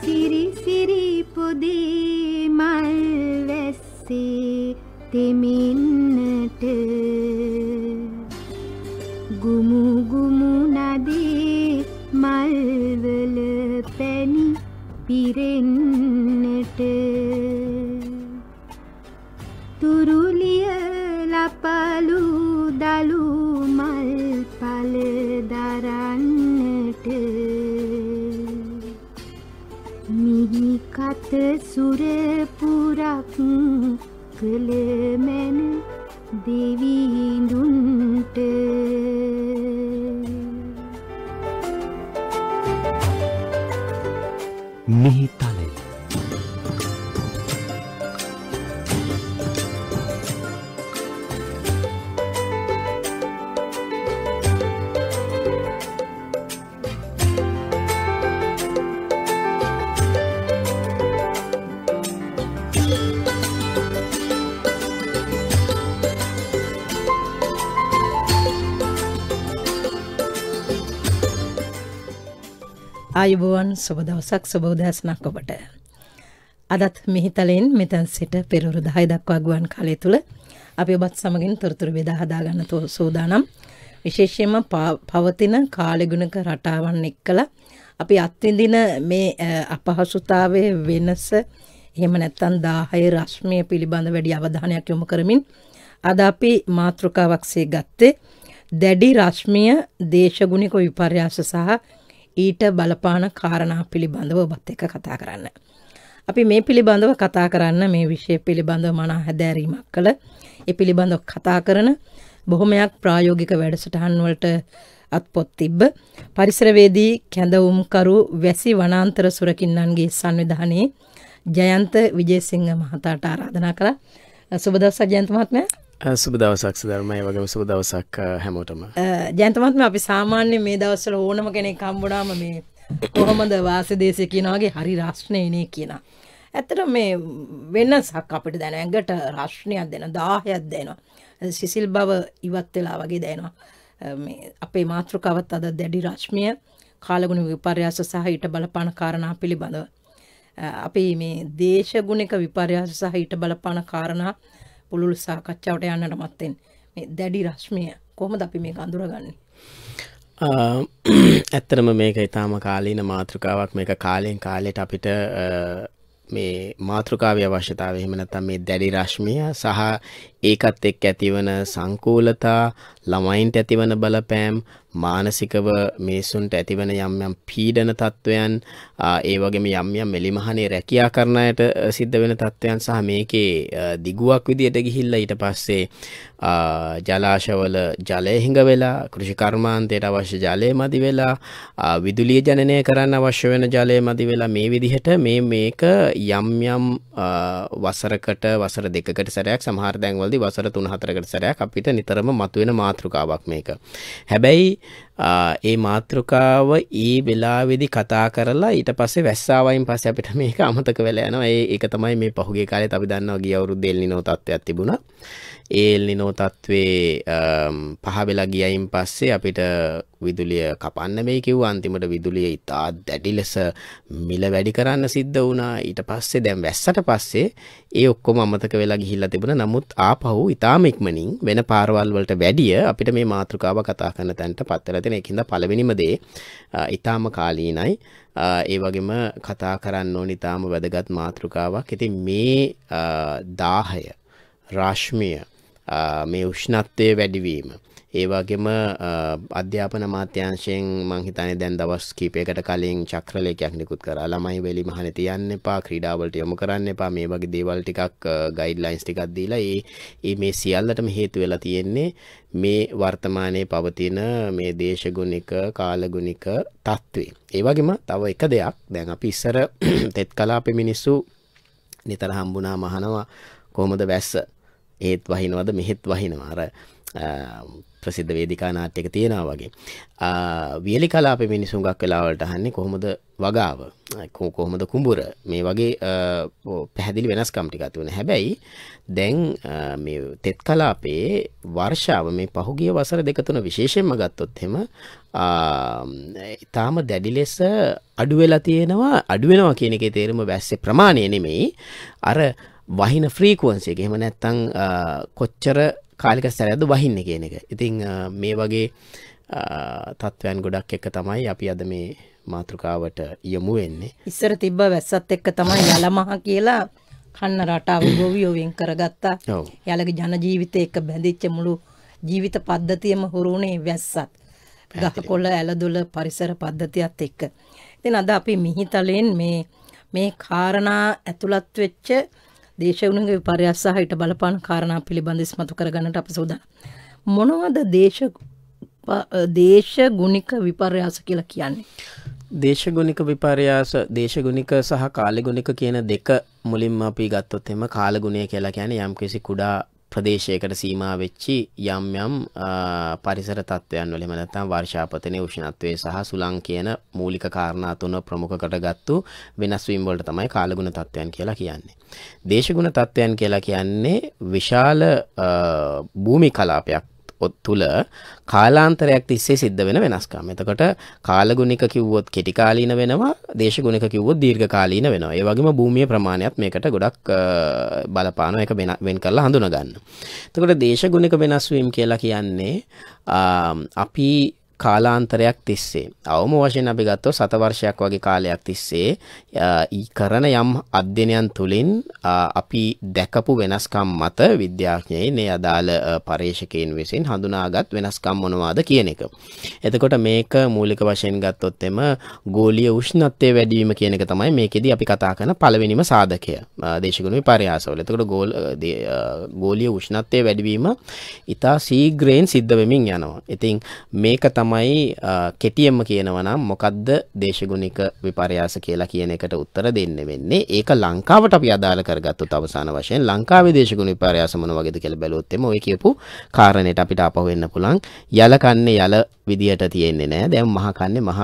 සිරි සිරි පොදේ මල් වැස්සේ තෙමින්නට ගුමු ගුමු නදී මල්වල පැණි පිරෙන්න අත සුරපුරක් කළමැන දෙවිඳුන්ට මිහිතා ආයුබුවන් සුබ දවසක් සුබ උදෑසනක් ඔබට. අදත් මිහිතලෙන් මෙතැන් සිට පෙරවරු 10 දක්වා ගුවන් කාලය තුල අපි ඔබත් සමගින් තොරතුරු බෙදා හදා ගන්න සූදානම්. විශේෂයෙන්ම පවතින කාලගුණක රටාවන් එක්කලා අපි අත්විඳින මේ අපහසුතාවයේ වෙනස එහෙම නැත්නම් 10 රශ්මිය පිළිබඳ වැඩි අවධානයක් යොමු කරමින් අද අපි මාතෘකාවක්සේ ගත්තේ දැඩි රශ්මිය දේශගුණික විපර්යාස සහ ඊට බලපාන කාරණා පිළිබඳව ඔබත් එක්ක කතා කරන්න. අපි මේ පිළිබඳව කතා කරන්න මේ විෂය පිළිබඳව මනා හැදෑරීමක් කළ ඒ පිළිබඳව කතා කරන බොහොමයක් ප්‍රායෝගික වැඩසටහන් වලට අත්පොත් තිබ්බ පරිසරවේදී කැඳවුම්කරු වැසි වනාන්තර සුරකින්නන්ගේ සංවිධානයේ ජයන්ත විජේසිංහ මහතාට ආරාධනා කළා. සුබ දවසක් ජයන්ත මහත්මයා. සුබ දවසක් සදර්මය වගේම සුබ දවසක් හැමෝටම ජැන්තමත්ම අපි සාමාන්‍ය මේ දවස්සල ඕනම කෙනෙක් කම්බුඩාම මේ කොහොමද වාසදේශය කියනවාගේ හරි රශ්නයනය කියන. ඇතට මේ වෙන්නසක් අපට දැන ඇඟට රශ්නයක් දෙන දාහයක් දෙනවා. සිසිල් බව ඉවත් වෙලා වගේ දැනවා. අපේ මාතෘකවත් අද දැඩි රශ්මිය කාලගුණ විපර්යාස සහ හිට බලපාන කාරණා පිළිබඳව. අපි මේ දේශගුණක විපර්යාස සහ හිට බලපාන කාරණා පුළුල් සාකච්ඡාවට යන්නට මත්තෙන් මේ දැඩි රශ්මිය කොහොමද අපි මේ අඳුරගන්නේ ඇත්තරම මේක ඉතාම කාලීන මාතෘකාවක් මේක කාලයෙන් කාලෙට අපිට මේ මාතෘකාව්‍ය අවශ්‍යතාව එහෙම නැත්නම් මේ දැඩි රශ්මිය සහ ඒකත් එක් ඇතිවන සංකූලතා ළමයින්ට ඇතිවන බලපෑම් මානසිකව මේසුන්ට ඇතිවන යම් යම් පීඩන තත්ත්වයන් ඒ වගේම යම් යම් මෙලිමහනේ රැකියා කරන අයට සිද්ධ වෙන තත්ත්වයන් සහ මේකේ දිගුවක් විදියට ගිහිල්ලා ඊට පස්සේ ජලාශවල ජලය හිඟ වෙලා කෘෂිකර්මාන්තයට අවශ්‍ය ජලය මදි වෙලා විදුලිය ජනනය කරන්න අවශ්‍ය වෙන ජලය මදි වෙලා මේ විදිහට මේ මේක යම් යම් වසරකට වසර දෙකකට සැරයක් සමහර දැන්වල දේශනාවලදී වසර 3-4කට සැරයක් අපිට නිතරම මතුවෙන මාතෘකාවක් මේක. හැබැයි ඒ මාතෘකාව ඒ වෙලාවේදී කතා කරලා ඊට පස්සේ වැස්සාවයින් පස්සේ අපිට මේක අමතක වෙලා යනවා. ඒක තමයි මේ පහුගිය කාලෙත් අපි දන්නවා ගිය අවුරුද්දේ එල්නිනෝ තත්ත්වයක් තිබුණා. ඒල්නිනෝ තත්ත්වේ පහවෙලා ගියයින් පස්සේ අපිට විදුලිය කපන්න මේ කිව්ව අන්තිමට විදුලිය ඉතා දැඩි ලෙස මිල වැඩි කරන්න සිද්ධ වුණා ඊට පස්සේ දැන් වැස්සට පස්සේ ඒ ඔක්කොම අමතක වෙලා ගිහිල්ලා තිබුණා නමුත් ආපහු ඉතාම ඉක්මනින් වෙන පාරවල් වලට වැඩිය අපිට මේ මාතෘකාව කතා කරන තැනට පත් වෙලා තියෙන ඒකින්ද පළවෙනිම දේ ඉතාම කාලීනයි ඒ වගේම කතා කරන්න ඕන ඉතාම වැදගත් මාතෘකාවක් ඉතින් මේ 10 රාශ්මිය මේ උෂ්ණත්වය වැඩිවීම. ඒවාගේම අධ්‍යාපන මාත්‍යංශයෙන් මංහිතන දැන් දවස් කීපයකට කලින් චක්‍රලයකයක් නිකුත් කර ළමයි වෙලි මහන තියන්න එපා ක්‍රීඩාවලට යොමු කරන්න එපා මේ වගේ දේවල් ටිකක් ගයිඩ් ලයින්ස් ටිකක් දීලා ඒ මේ සියල්ලටම හේතු වෙලා තියෙන්නේ මේ වර්තමානයේ පවතින මේ දේශගුණික කාලගුණික තත්ත්වේ. ඒ වගේම තව එක දෙයක් දැන් අපි ඉස්සර තෙත් කලාපේ මිනිස්සු නිතර හම්බුනා මහනවා කොහොමද වැස්ස ඒත් වහිනවද මෙහෙත් වහිනවා අර ප්‍රසිද්ධ වේදිකා නාට්‍යක තියෙනවා වගේ. වියලි කලාපේ මිනිසුන් ගක් වෙලාවලට අහන්නේ කොහොමද වගාව? කොහොමද කුඹුර? මේ වගේ පැහැදිලි වෙනස්කම් ටිකක් තියෙනවා. හැබැයි දැන් මේ තෙත් කලාපේ වර්ෂාව මේ පහුගිය වසර දෙක තුන විශේෂයෙන්ම ගත්තොත් එහෙම ඊටාම දැඩි ලෙස අඩු වෙලා තියෙනවා. අඩු වෙනවා කියන එකේ තේරුම වැස්සේ ප්‍රමාණය නෙමෙයි. අර වහින ෆ්‍රීකුවන්සේ එක එහෙම නැත්තං කොච්චර කාලික සැරද වහින්න කියන එක ඉතිං මේ වගේ තත්ත්වයන් ගොඩක් එක තමයි අපි අද මේ මාතෘකාවට යොමු වෙන්නේ ඉස්සර තිබ්බ වැස්සත් එක්ක තමයි යළමහ කියලා කන්න රටාව ගොවියෝවෙන් කරගත්තා යළගේ ජන ජීවිතය එක බැඳිච්ච මුළු ජීවිත පද්ධතියම හුරුුණේ වැස්සත් ගහකොල ඇලදුල පරිසර පද්ධතියත් එක්ක. ඉතින් අද අපි මිහිතලෙන් මේ මේ කාරණා ඇතුළත් වෙච්ච දේශගුණගේ විපර්යාස සහ ඊට බලපාන කාරණා පිළිබඳ ඉස්මතු කරගන්නට අප සූදානම්. මොනවද දේශ දේශගුණික විපර්යාස කියලා කියන්නේ? දේශගුණික විපර්යාස දේශගුණික සහ කාලගුණික කියන දෙක මුලින්ම අපි ගත්තොත් එම කාලගුණය කියලා කියන්නේ යම්කිසි කුඩා ප්‍රදේශයකට සීමා වෙච්චි යම් යම් පරිසර තත්ත්වයන් වල එහෙම නැත්නම් වර්ෂාපතනයේ උෂ්ණත්වය සහ සුළං කියන මූලික කාරණා තුන ප්‍රමුඛ කොටගත්තු වෙනස් වීම වලට තමයි කාලගුණ තත්ත්වයන් කියලා කියන්නේ. දේශගුණ තත්ත්වයන් කියලා කියන්නේ විශාල භූමි කලාපයක් තුළ කාලාන්තරයක් තිස්සේ සිද්ධ වෙන වෙනස්කම්. එතකොට කාලගුණික කිව්වොත් කෙටි කාලීන වෙනවා, දේශගුණික කිව්වොත් දීර්ඝ කාලීන වෙනවා. ඒ වගේම භූමිය ප්‍රමාණයත් මේකට ගොඩක් බලපාන එක වෙන් කරලා හඳුනා ගන්න. එතකොට දේශගුණික වෙනස් වීම කියලා කියන්නේ අපි කාලාන්තරයක් තිස්සේ අවම වශයෙන් අපි ගත්තොත් සතවර්ෂයක් වගේ කාලයක් තිස්සේ කරන යම් අධ්‍යයනයන් තුලින් අපි දැකපු වෙනස්කම් මත විද්‍යාඥයින් ඒ අදාළ පරීක්ෂකයන් විසින් හඳුනාගත් වෙනස්කම් මොනවාද කියන එක. එතකොට මේක මූලික වශයෙන් ගත්තොත් එම ගෝලීය උෂ්ණත්වය වැඩි වීම කියන එක තමයි මේකෙදී අපි කතා කරන පළවෙනිම සාධකය. දේශගුණ විපර්යාසවල. එතකොට ගෝල ගෝලීය උෂ්ණත්වය වැඩි වීම ඊට ශීඝ්‍රයෙන් සිද්ධ වෙමින් යනවා. ඉතින් මේක තමයි තමයි කෙටියෙන්ම කියනවා නම් මොකද්ද දේශගුණික විපර්යාස කියලා කියන එකට උත්තර දෙන්න වෙන්නේ. ඒක ලංකාවට අපි අදාළ කරගත්තොත් අවසාන වශයෙන් ලංකාවේ දේශගුණ විපර්යාස මොන වගේද කියලා බැලුවොත් එimhe ඔය කියපු කාරණේට අපිට ආපහු වෙන්න පුළුවන්. යල කන්නේ යල විදියට තියෙන්නේ නෑ. දැන් මහ කන්නේ මහ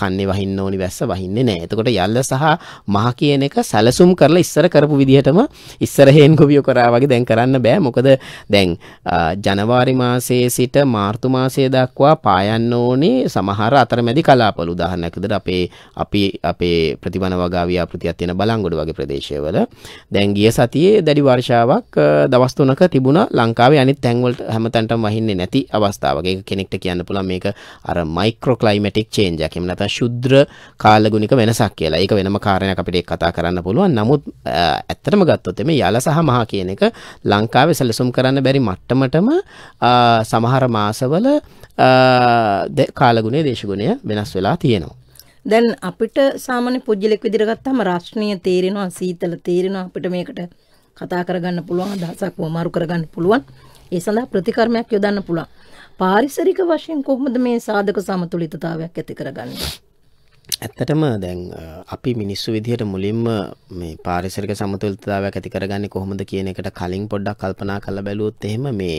කන්නේ වහින්න ඕනි වැස්ස වහින්නේ නෑ. එතකොට යල්ල සහ මහ කියන එක සැලසුම් කරලා ඉස්සර කරපු විදිහටම ඉස්සරහෙන් ගොවියෝ කරා වගේ දැන් කරන්න බෑ. මොකද දැන් ජනවාරි මාසයේ සිට මාර්තු මාසය දක්වා පායන්න ඕනේ සමහර අතරමැදි කලාපවල උදාහරණයක් විදිහට අපේ අපි අපේ ප්‍රතිබන වගාවිය අපෘතියක් තියෙන බලංගොඩ වගේ ප්‍රදේශවල දැන් ගිය සතියේ දැඩි වර්ෂාවක් දවස් තුනක තිබුණා ලංකාවේ අනිත් තැන්වලට හැමතැනටම වහින්නේ නැති අවස්ථාවක. ඒක කෙනෙක්ට කියන්න කියන්න පුළුවන් මේක අර මයික්‍රෝ ක්ලයිමැටික් චේන්ජ් එකක් එහෙම නැත්නම් ශුද්‍ර කාලගුණික වෙනසක් කියලා. ඒක වෙනම කාරණයක් අපිට ඒක කතා කරන්න පුළුවන්. නමුත් ඇත්තටම ගත්තොත් මේ යල සහ මහ කියන එක ලංකාවේ සැලසුම් කරන්න බැරි මට්ටමටම සමහර මාසවල කාලගුණේ දේශගුණය වෙනස් වෙලා තියෙනවා. දැන් අපිට සාමාන්‍ය පුජ්‍යලෙක් විදිහට ගත්තාම රාෂ්ණීය තේරෙනවා සීතල තේරෙනවා අපිට මේකට කතා කරගන්න පුළුවන් අදහසක් වමාරු කරගන්න පුළුවන් ඒ සඳහා ප්‍රතිකර්මයක් යොදන්න පුළුවන් පාරිසරික වශයෙන් කොහොමද මේ සාධක සමතුලිතතාවයක් ඇති කරගන්නේ? ඇත්තටම දැන් අපි මිනිස්සු විදිහට මුලින්ම මේ පාරිසරික සමතුලිතතාවයක් ඇති කරගන්නේ කොහොමද කියන එකට කලින් පොඩ්ඩක් කල්පනා කරලා බැලුවොත් එහෙම මේ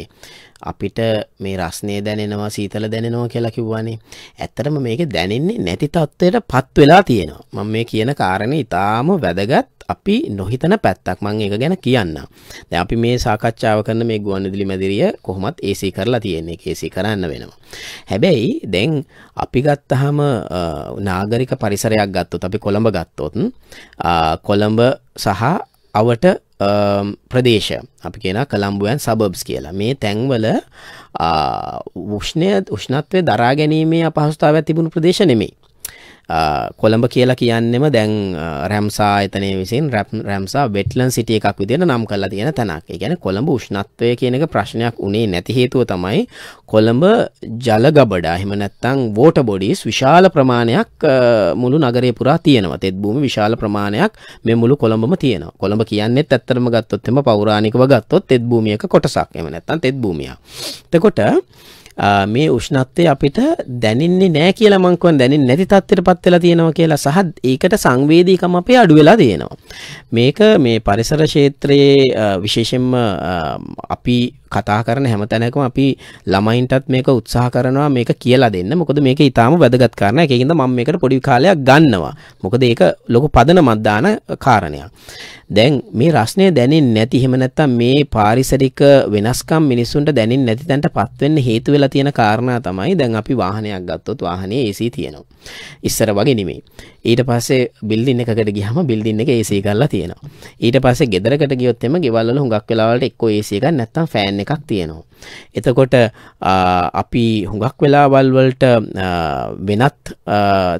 අපිට මේ රස්නේ දැනෙනවා සීතල දැනෙනවා කියලා කිව්වනේ. ඇත්තටම මේක දැනෙන්නේ නැති තත්ත්වයට පත් වෙලා තියෙනවා. මම මේ කියන කාරණේ ඊටාම වැදගත් අපි නොහිතන පැත්තක්. මම ඒක ගැන කියන්නම්. දැන් අපි මේ සාකච්ඡාව කරන මේ ගුවන්විදුලි මැදිරිය කොහොමත් AC කරලා තියෙන්නේ. AC කරන්න වෙනවා. හැබැයි දැන් අපි ගත්තාම නාගරික පරිසරයක් ගත්තොත් අපි කොළඹ ගත්තොත් කොළඹ සහ අවට Um, ප්‍රදේශ අපි කියන කළම්බුවන් සබබ්ස් කියලා මේ තැන්වල උෂ්ණය උෂ්ණත්වය දරා ගැනීමේ අපහසුතාවයක් තිබුණු ප්‍රදේශ නෙමෙයි කොළඹ කියලා කියන්නෙම දැන් රැම්සා එතනය විසින් රැම්සා බෙට්ලන් සිටිය එකක් විදිට නම් කලා තියෙන තැනක් ගැන කොළඹ උෂ්ණත්වය කියන එක ප්‍රශ්නයක් උනේ නැති හේතුව තමයි කොළඹ ජලගබඩා එහෙම නැත්තං වෝට බොඩිස් විශාල ප්‍රමාණයක් මුළු නගරේ පුරා තියෙනවා තෙත් භූමි විශාල ප්‍රමාණයක් මේ මුළු කොළඹම තියෙනවා කොළඹ කියන්නෙත් ඇත්තටම ගත්තොත් එම පෞරාණිකව ගත්තොත් තෙත් භූමියක කොටසක් එහෙම නැත්නම් තෙත් භූමිය. එතකොට මේ උෂ්ණත්වය අපිට දැනින්නේ නෑ කියලා මං කියන්නේ දැනින්නේ නැති තත්ත්වයටපත් වෙලා තියෙනවා කියලා සහ ඒකට සංවේදීකම අපේ අඩු වෙලා තියෙනවා. මේක මේ පරිසර ක්ෂේත්‍රයේ විශේෂයෙන්ම අපි කතා කරන හැම තැනකම අපි ළමයින්ටත් මේක උත්සාහ කරනවා මේක කියලා දෙන්න මොකද මේක ඉතාම වැදගත් කාරණා ඒකින්ද මම මේකට පොඩි කාලයක් ගන්නවා මොකද ඒක ලොකු පදනමක් දාන කාරණයක් දැන් මේ රස්නේ දැනෙන්නේ නැති එහෙම නැත්තම් මේ පාරිසරික වෙනස්කම් මිනිස්සුන්ට දැනෙන්නේ නැති තැනටපත් වෙන්න හේතු වෙලා තියෙන කාරණා තමයි දැන් අපි වාහනයක් ගත්තොත් වාහනේ AC තියෙනවා ඉස්සර වගේ නෙමෙයි ඊට පස්සේ බිල්ඩින් එකකට ගිහම බිල්ඩින් එක AC කරලා තියෙනවා. ඊට පස්සේ ගෙදරකට ගියොත් එම ගෙවල් වල හුඟක් වෙලාවලට එක්කෝ AC එකක් නැත්නම් ෆෑන් එකක් තියෙනවා. එතකොට අපි හුඟක් වෙලාවල් වලට වෙනත්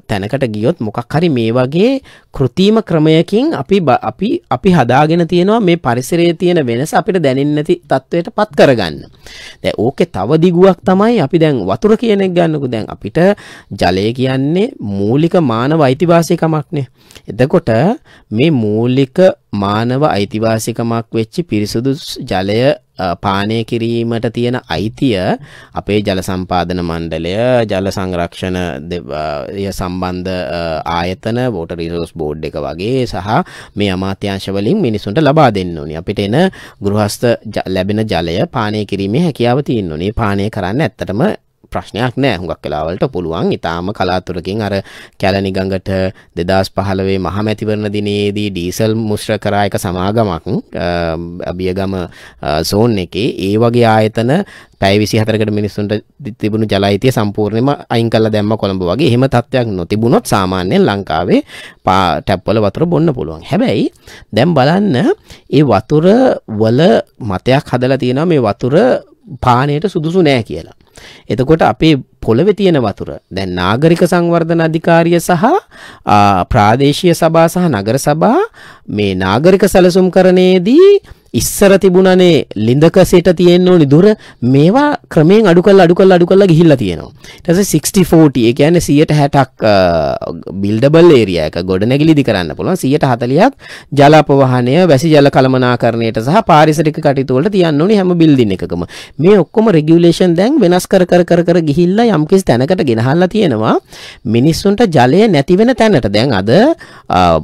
තැනකට ගියොත් මොකක් හරි මේ වගේ කෘතිම ක්‍රමයකින් අපි අපි අපි හදාගෙන තියෙනවා මේ පරිසරයේ තියෙන වෙනස අපිට දැනෙන්නේ නැති තත්වයට පත් කරගන්න. දැන් ඕකේ තව දිගුවක් තමයි අපි දැන් වතුර කියන එක ගන්නකෝ දැන් අපිට ජලය කියන්නේ මූලික මානව අයිතිවාසිකමක් අයිතිවාසිකමක්නේ. එතකොට මේ මූලික මානව අයිතිවාසිකමක් වෙච්චි පිරිසුදු ජලය පානය කිරීමට තියෙන අයිතිය අපේ ජල සම්පාදන මණ්ඩලය ජල සංරක්ෂණ සම්බන්ධ ආයතන වෝට රිසෝස් බෝඩ් එක වගේ සහ මේ අමාත්‍යංශවලින් මිනිසුන්ට ලබා දෙන්න ඕනි අපිට එන ගෘහස්ත ලැබෙන ජලය පානය කිරීමේ හැකියාව තියෙන්න ඕනේ පානය කරන්න ඇත්තටම ප්‍රශ්නයක් නෑ හුඟක් කලාවලට පුළුවන් ඉතාම කලාතුරකින් අර කැලනිගඟට දෙදස් පහළවේ මහමැතිවරණ දිනයේදී ඩීසල් මුශ්‍ර කරා එක සමාගමක් අභියගම සෝන් එකේ ඒ වගේ ආයතන පැයි විසි හතරකට මිනිස්සුන්ට තිබුණු ජලයිතිය සම්පූර්ණයම අයින් කල්ලා දැම්ම කොළඹ වගේ එහෙම තත්ත්වයක් නොතිබුණොත් සාමාන්‍යයෙන් ලංකාවේ පා ටැප්වල වතුර බොන්න පුළුවන් හැබැයි දැම් බලන්න ඒ වතුර වල මතයක් හදලා තියෙනවා මේ වතුර පානයට සුදුසු නෑ කියලා එතකොට අපේ පොළවේ තියෙන වතුර දැන් නාගරික සංවර්ධන අධිකාරිය සහ ප්‍රාදේශීය සභා සහ නගර සභා මේ නාගරික සැලසුම්කරණයේදී ඉස්සර තිබුණනේ ලිඳක සෙට තියෙන්න ඕනි දුර මේවා ක්‍රමෙන් අඩු කරලා අඩු කරලා අඩු කරලා ගිහිල්ලා තියෙනවා. ඊට පස්සේ 60 40 ඒ කියන්නේ 160ක් බිල්ඩබල් ඒරියා එක ගොඩනැගිලි ඉදි කරන්න පුළුවන් 140ක් ජල අපවහනය වැසි ජල කළමනාකරණයට සහ පාරිසරික කටයුතු වලට තියන්න ඕනි හැම බිල්ඩින් එකකම. මේ ඔක්කොම රෙගියුලේෂන් දැන් වෙනස් කර කර කර කර ගිහිල්ලා යම්කිසි තැනකට ගෙනහල්ලා තියෙනවා. මිනිස්සුන්ට ජලය නැති වෙන තැනට දැන් අද uh,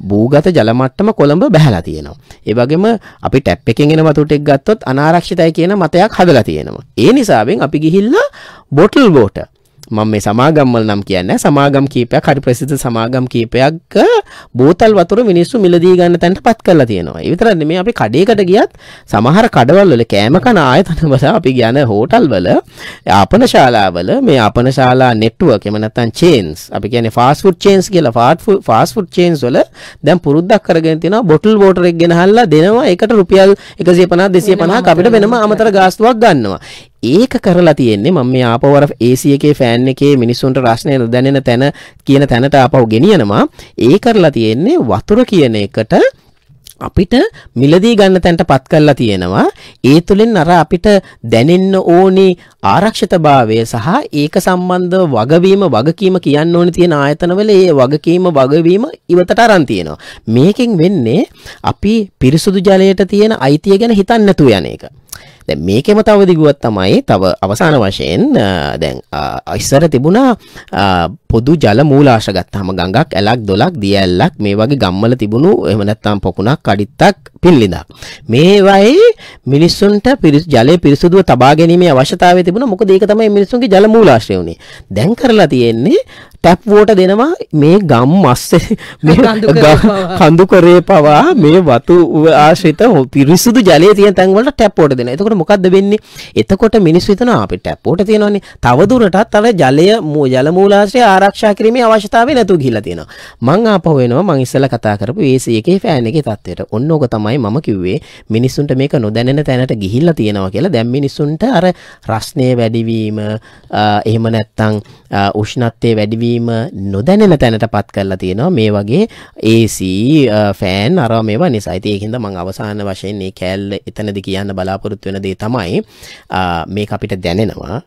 භූගත ජල මට්ටම කොළඹ බැහැලා තියෙනවා. ඒ වගේම අපි ටැප් එකෙන් එන වතුටෙක් ගත්තොත් අනාරක්ෂිතයි කියන මතයක් හදලා තියෙනවා. ඒ නිසාවෙන් අපි ගිහිල්ලා බොටල් වෝටර් මම මේ සමාගම්වල නම් කියන්නේ සමාගම් කීපයක් හරි ප්‍රසිද්ධ සමාගම් කීපයක් බෝතල් වතුර මිනිස්සු මිලදී ගන්න තැනට පත් කරලා තියෙනවා. ඒ විතරක් නෙමෙයි අපි කඩේකට ගියත් සමහර කඩවල් වල කෑම කන ආයතනවල අපි කියන හෝටල් වල ආපන ශාලාවල මේ ආපන ශාලා නෙට්වර්ක් එහෙම නැත්නම් චේන්ස් අපි කියන්නේ ෆාස්ට් ෆුඩ් චේන්ස් කියලා ෆාස්ට් ෆුඩ් චේන්ස් වල දැන් පුරුද්දක් කරගෙන තියෙනවා බොටල් වෝටර් එක ගෙනහල්ලා දෙනවා ඒකට රුපියල් 150 250ක් අපිට වෙනම අමතර ගාස්තුවක් ගන්නවා. ඒක කරලා තියෙන්නේ මම මේ ආපවර AC එකේ ෆෑන් එකේ මිනිස්සුන්ට රස්නේ දැනෙන තැන කියන තැනට ආපහු ගෙනියනවා. ඒ කරලා තියෙන්නේ වතුර කියන එකට අපිට මිලදී ගන්න තැන්ට පත් කරලා තියෙනවා ඒ තුලින් අර අපිට දැනෙන්න ඕනි ආරක්ෂිතභාවය සහ ඒක සම්බන්ධව වගවීම වගකීම කියන්න ඕනි තියෙන ආයතනවල ඒ වගකීම වගවීම ඉවතට අරන් තියෙනවා මේකෙන් වෙන්නේ අපි පිරිසුදු ජලයට තියෙන අයිතිය ගැන හිතන්නේ නැතුව යන එක දැ මේකෙම තව දිගුවත් තමයි තව අවසාන වශයෙන් දැන් ඉස්සර තිබුණා පොදු ජල මූලාශ ගත්තාම ගඟක් ඇලක් දොලක් දිය ඇල්ලක් මේ වගේ ගම්වල තිබුණු එහෙම නැත්නම් පොකුණක් කඩਿੱත්තක් පින්ලිඳා මේවයි මිනිස්සුන්ට ජලය පිරිසුදුව තබා ගැනීමේ අවශ්‍යතාවය තිබුණා මොකද ඒක තමයි මිනිස්සුන්ගේ ජල මූලාශ්‍රය උනේ දැන් කරලා තියෙන්නේ ටැප් වෝට දෙනවා මේ ගම් මස්සේ මේ කඳු කරේ පවා මේ වතු ආශ්‍රිත පිරිසුදු ජලය තියෙන තැන් වලට ටැප් වෝට දෙනවා එතකොට මොකද්ද වෙන්නේ එතකොට මිනිස්සු හිතනවා අපි ටැප් වෝට තියෙනවනේ තව දුරටත් අර ජලය ජල මූලාශ්‍රය ආර ආරක්ෂා කිරීමේ අවශ්‍යතාවය නැතුව ගිහිල්ලා තියෙනවා. මං ආපහු එනවා මං ඉස්සෙල්ලා කතා කරපු AC එකේ ෆෑන් එකේ තත්ත්වයට. ඔන්න ඕක තමයි මම කිව්වේ මිනිස්සුන්ට මේක නොදැනෙන තැනට ගිහිල්ලා තියෙනවා කියලා. දැන් මිනිස්සුන්ට අර රස්නේ වැඩිවීම එහෙම නැත්තම් උෂ්ණත්වයේ වැඩිවීම නොදැනෙන තැනටපත් කරලා තියෙනවා මේ වගේ AC ෆෑන් අරවා මේවා නිසා. ඉතින් ඒකින්ද මං අවසාන වශයෙන් මේ කෑල්ල එතනදි කියන්න බලාපොරොත්තු වෙන දේ තමයි මේක අපිට දැනෙනවා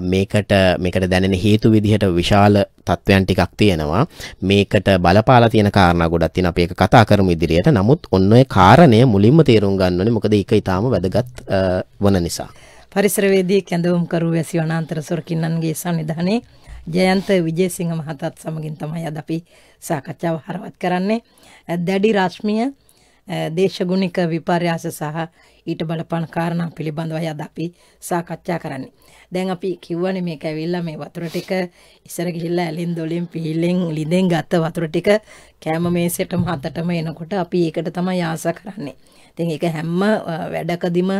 මේකට මේකට දැනෙන හේතු විදිහට විශාල තත්ත්වයන් ටිකක් තියෙනවා මේකට බලපාලා තියෙන කාරණා ගොඩක් තියෙන අපි ඒක කතා කරමු ඉදිරියට නමුත් ඔන්න ඔය කාරණය මුලින්ම තේරුම් ගන්න ඕනේ මොකද ඒක ඊටාම වැදගත් වන නිසා පරිසරවේදී කැඳවුම්කරු වැසි වනාන්තර සොරකින්නන්ගේ සන්නිධානයේ ජයන්ත විජේසිංහ මහතාත් සමගින් තමයි අද අපි සාකච්ඡාව හරවත් කරන්නේ. දැඩි රශ්මිය දේශගුණික විපර්යාස සහ ඊට බලපාන කාරණා පිළිබඳවයි අද අපි සාකච්ඡා කරන්නේ. දැන් අපි කිව්වනේ මේක ඇවිල්ලා මේ වතුර ටික ඉස්සර ගිහිල්ලා ඇලෙන් දොලෙන් පිහිලෙන් ලිඳෙන් ගත්ත වතුර ටික කෑම මේසෙටම හතටම එනකොට අපි ඒකට තමයි ආස කරන්නේ. ඉතින් ඒක හැම වැඩකදිම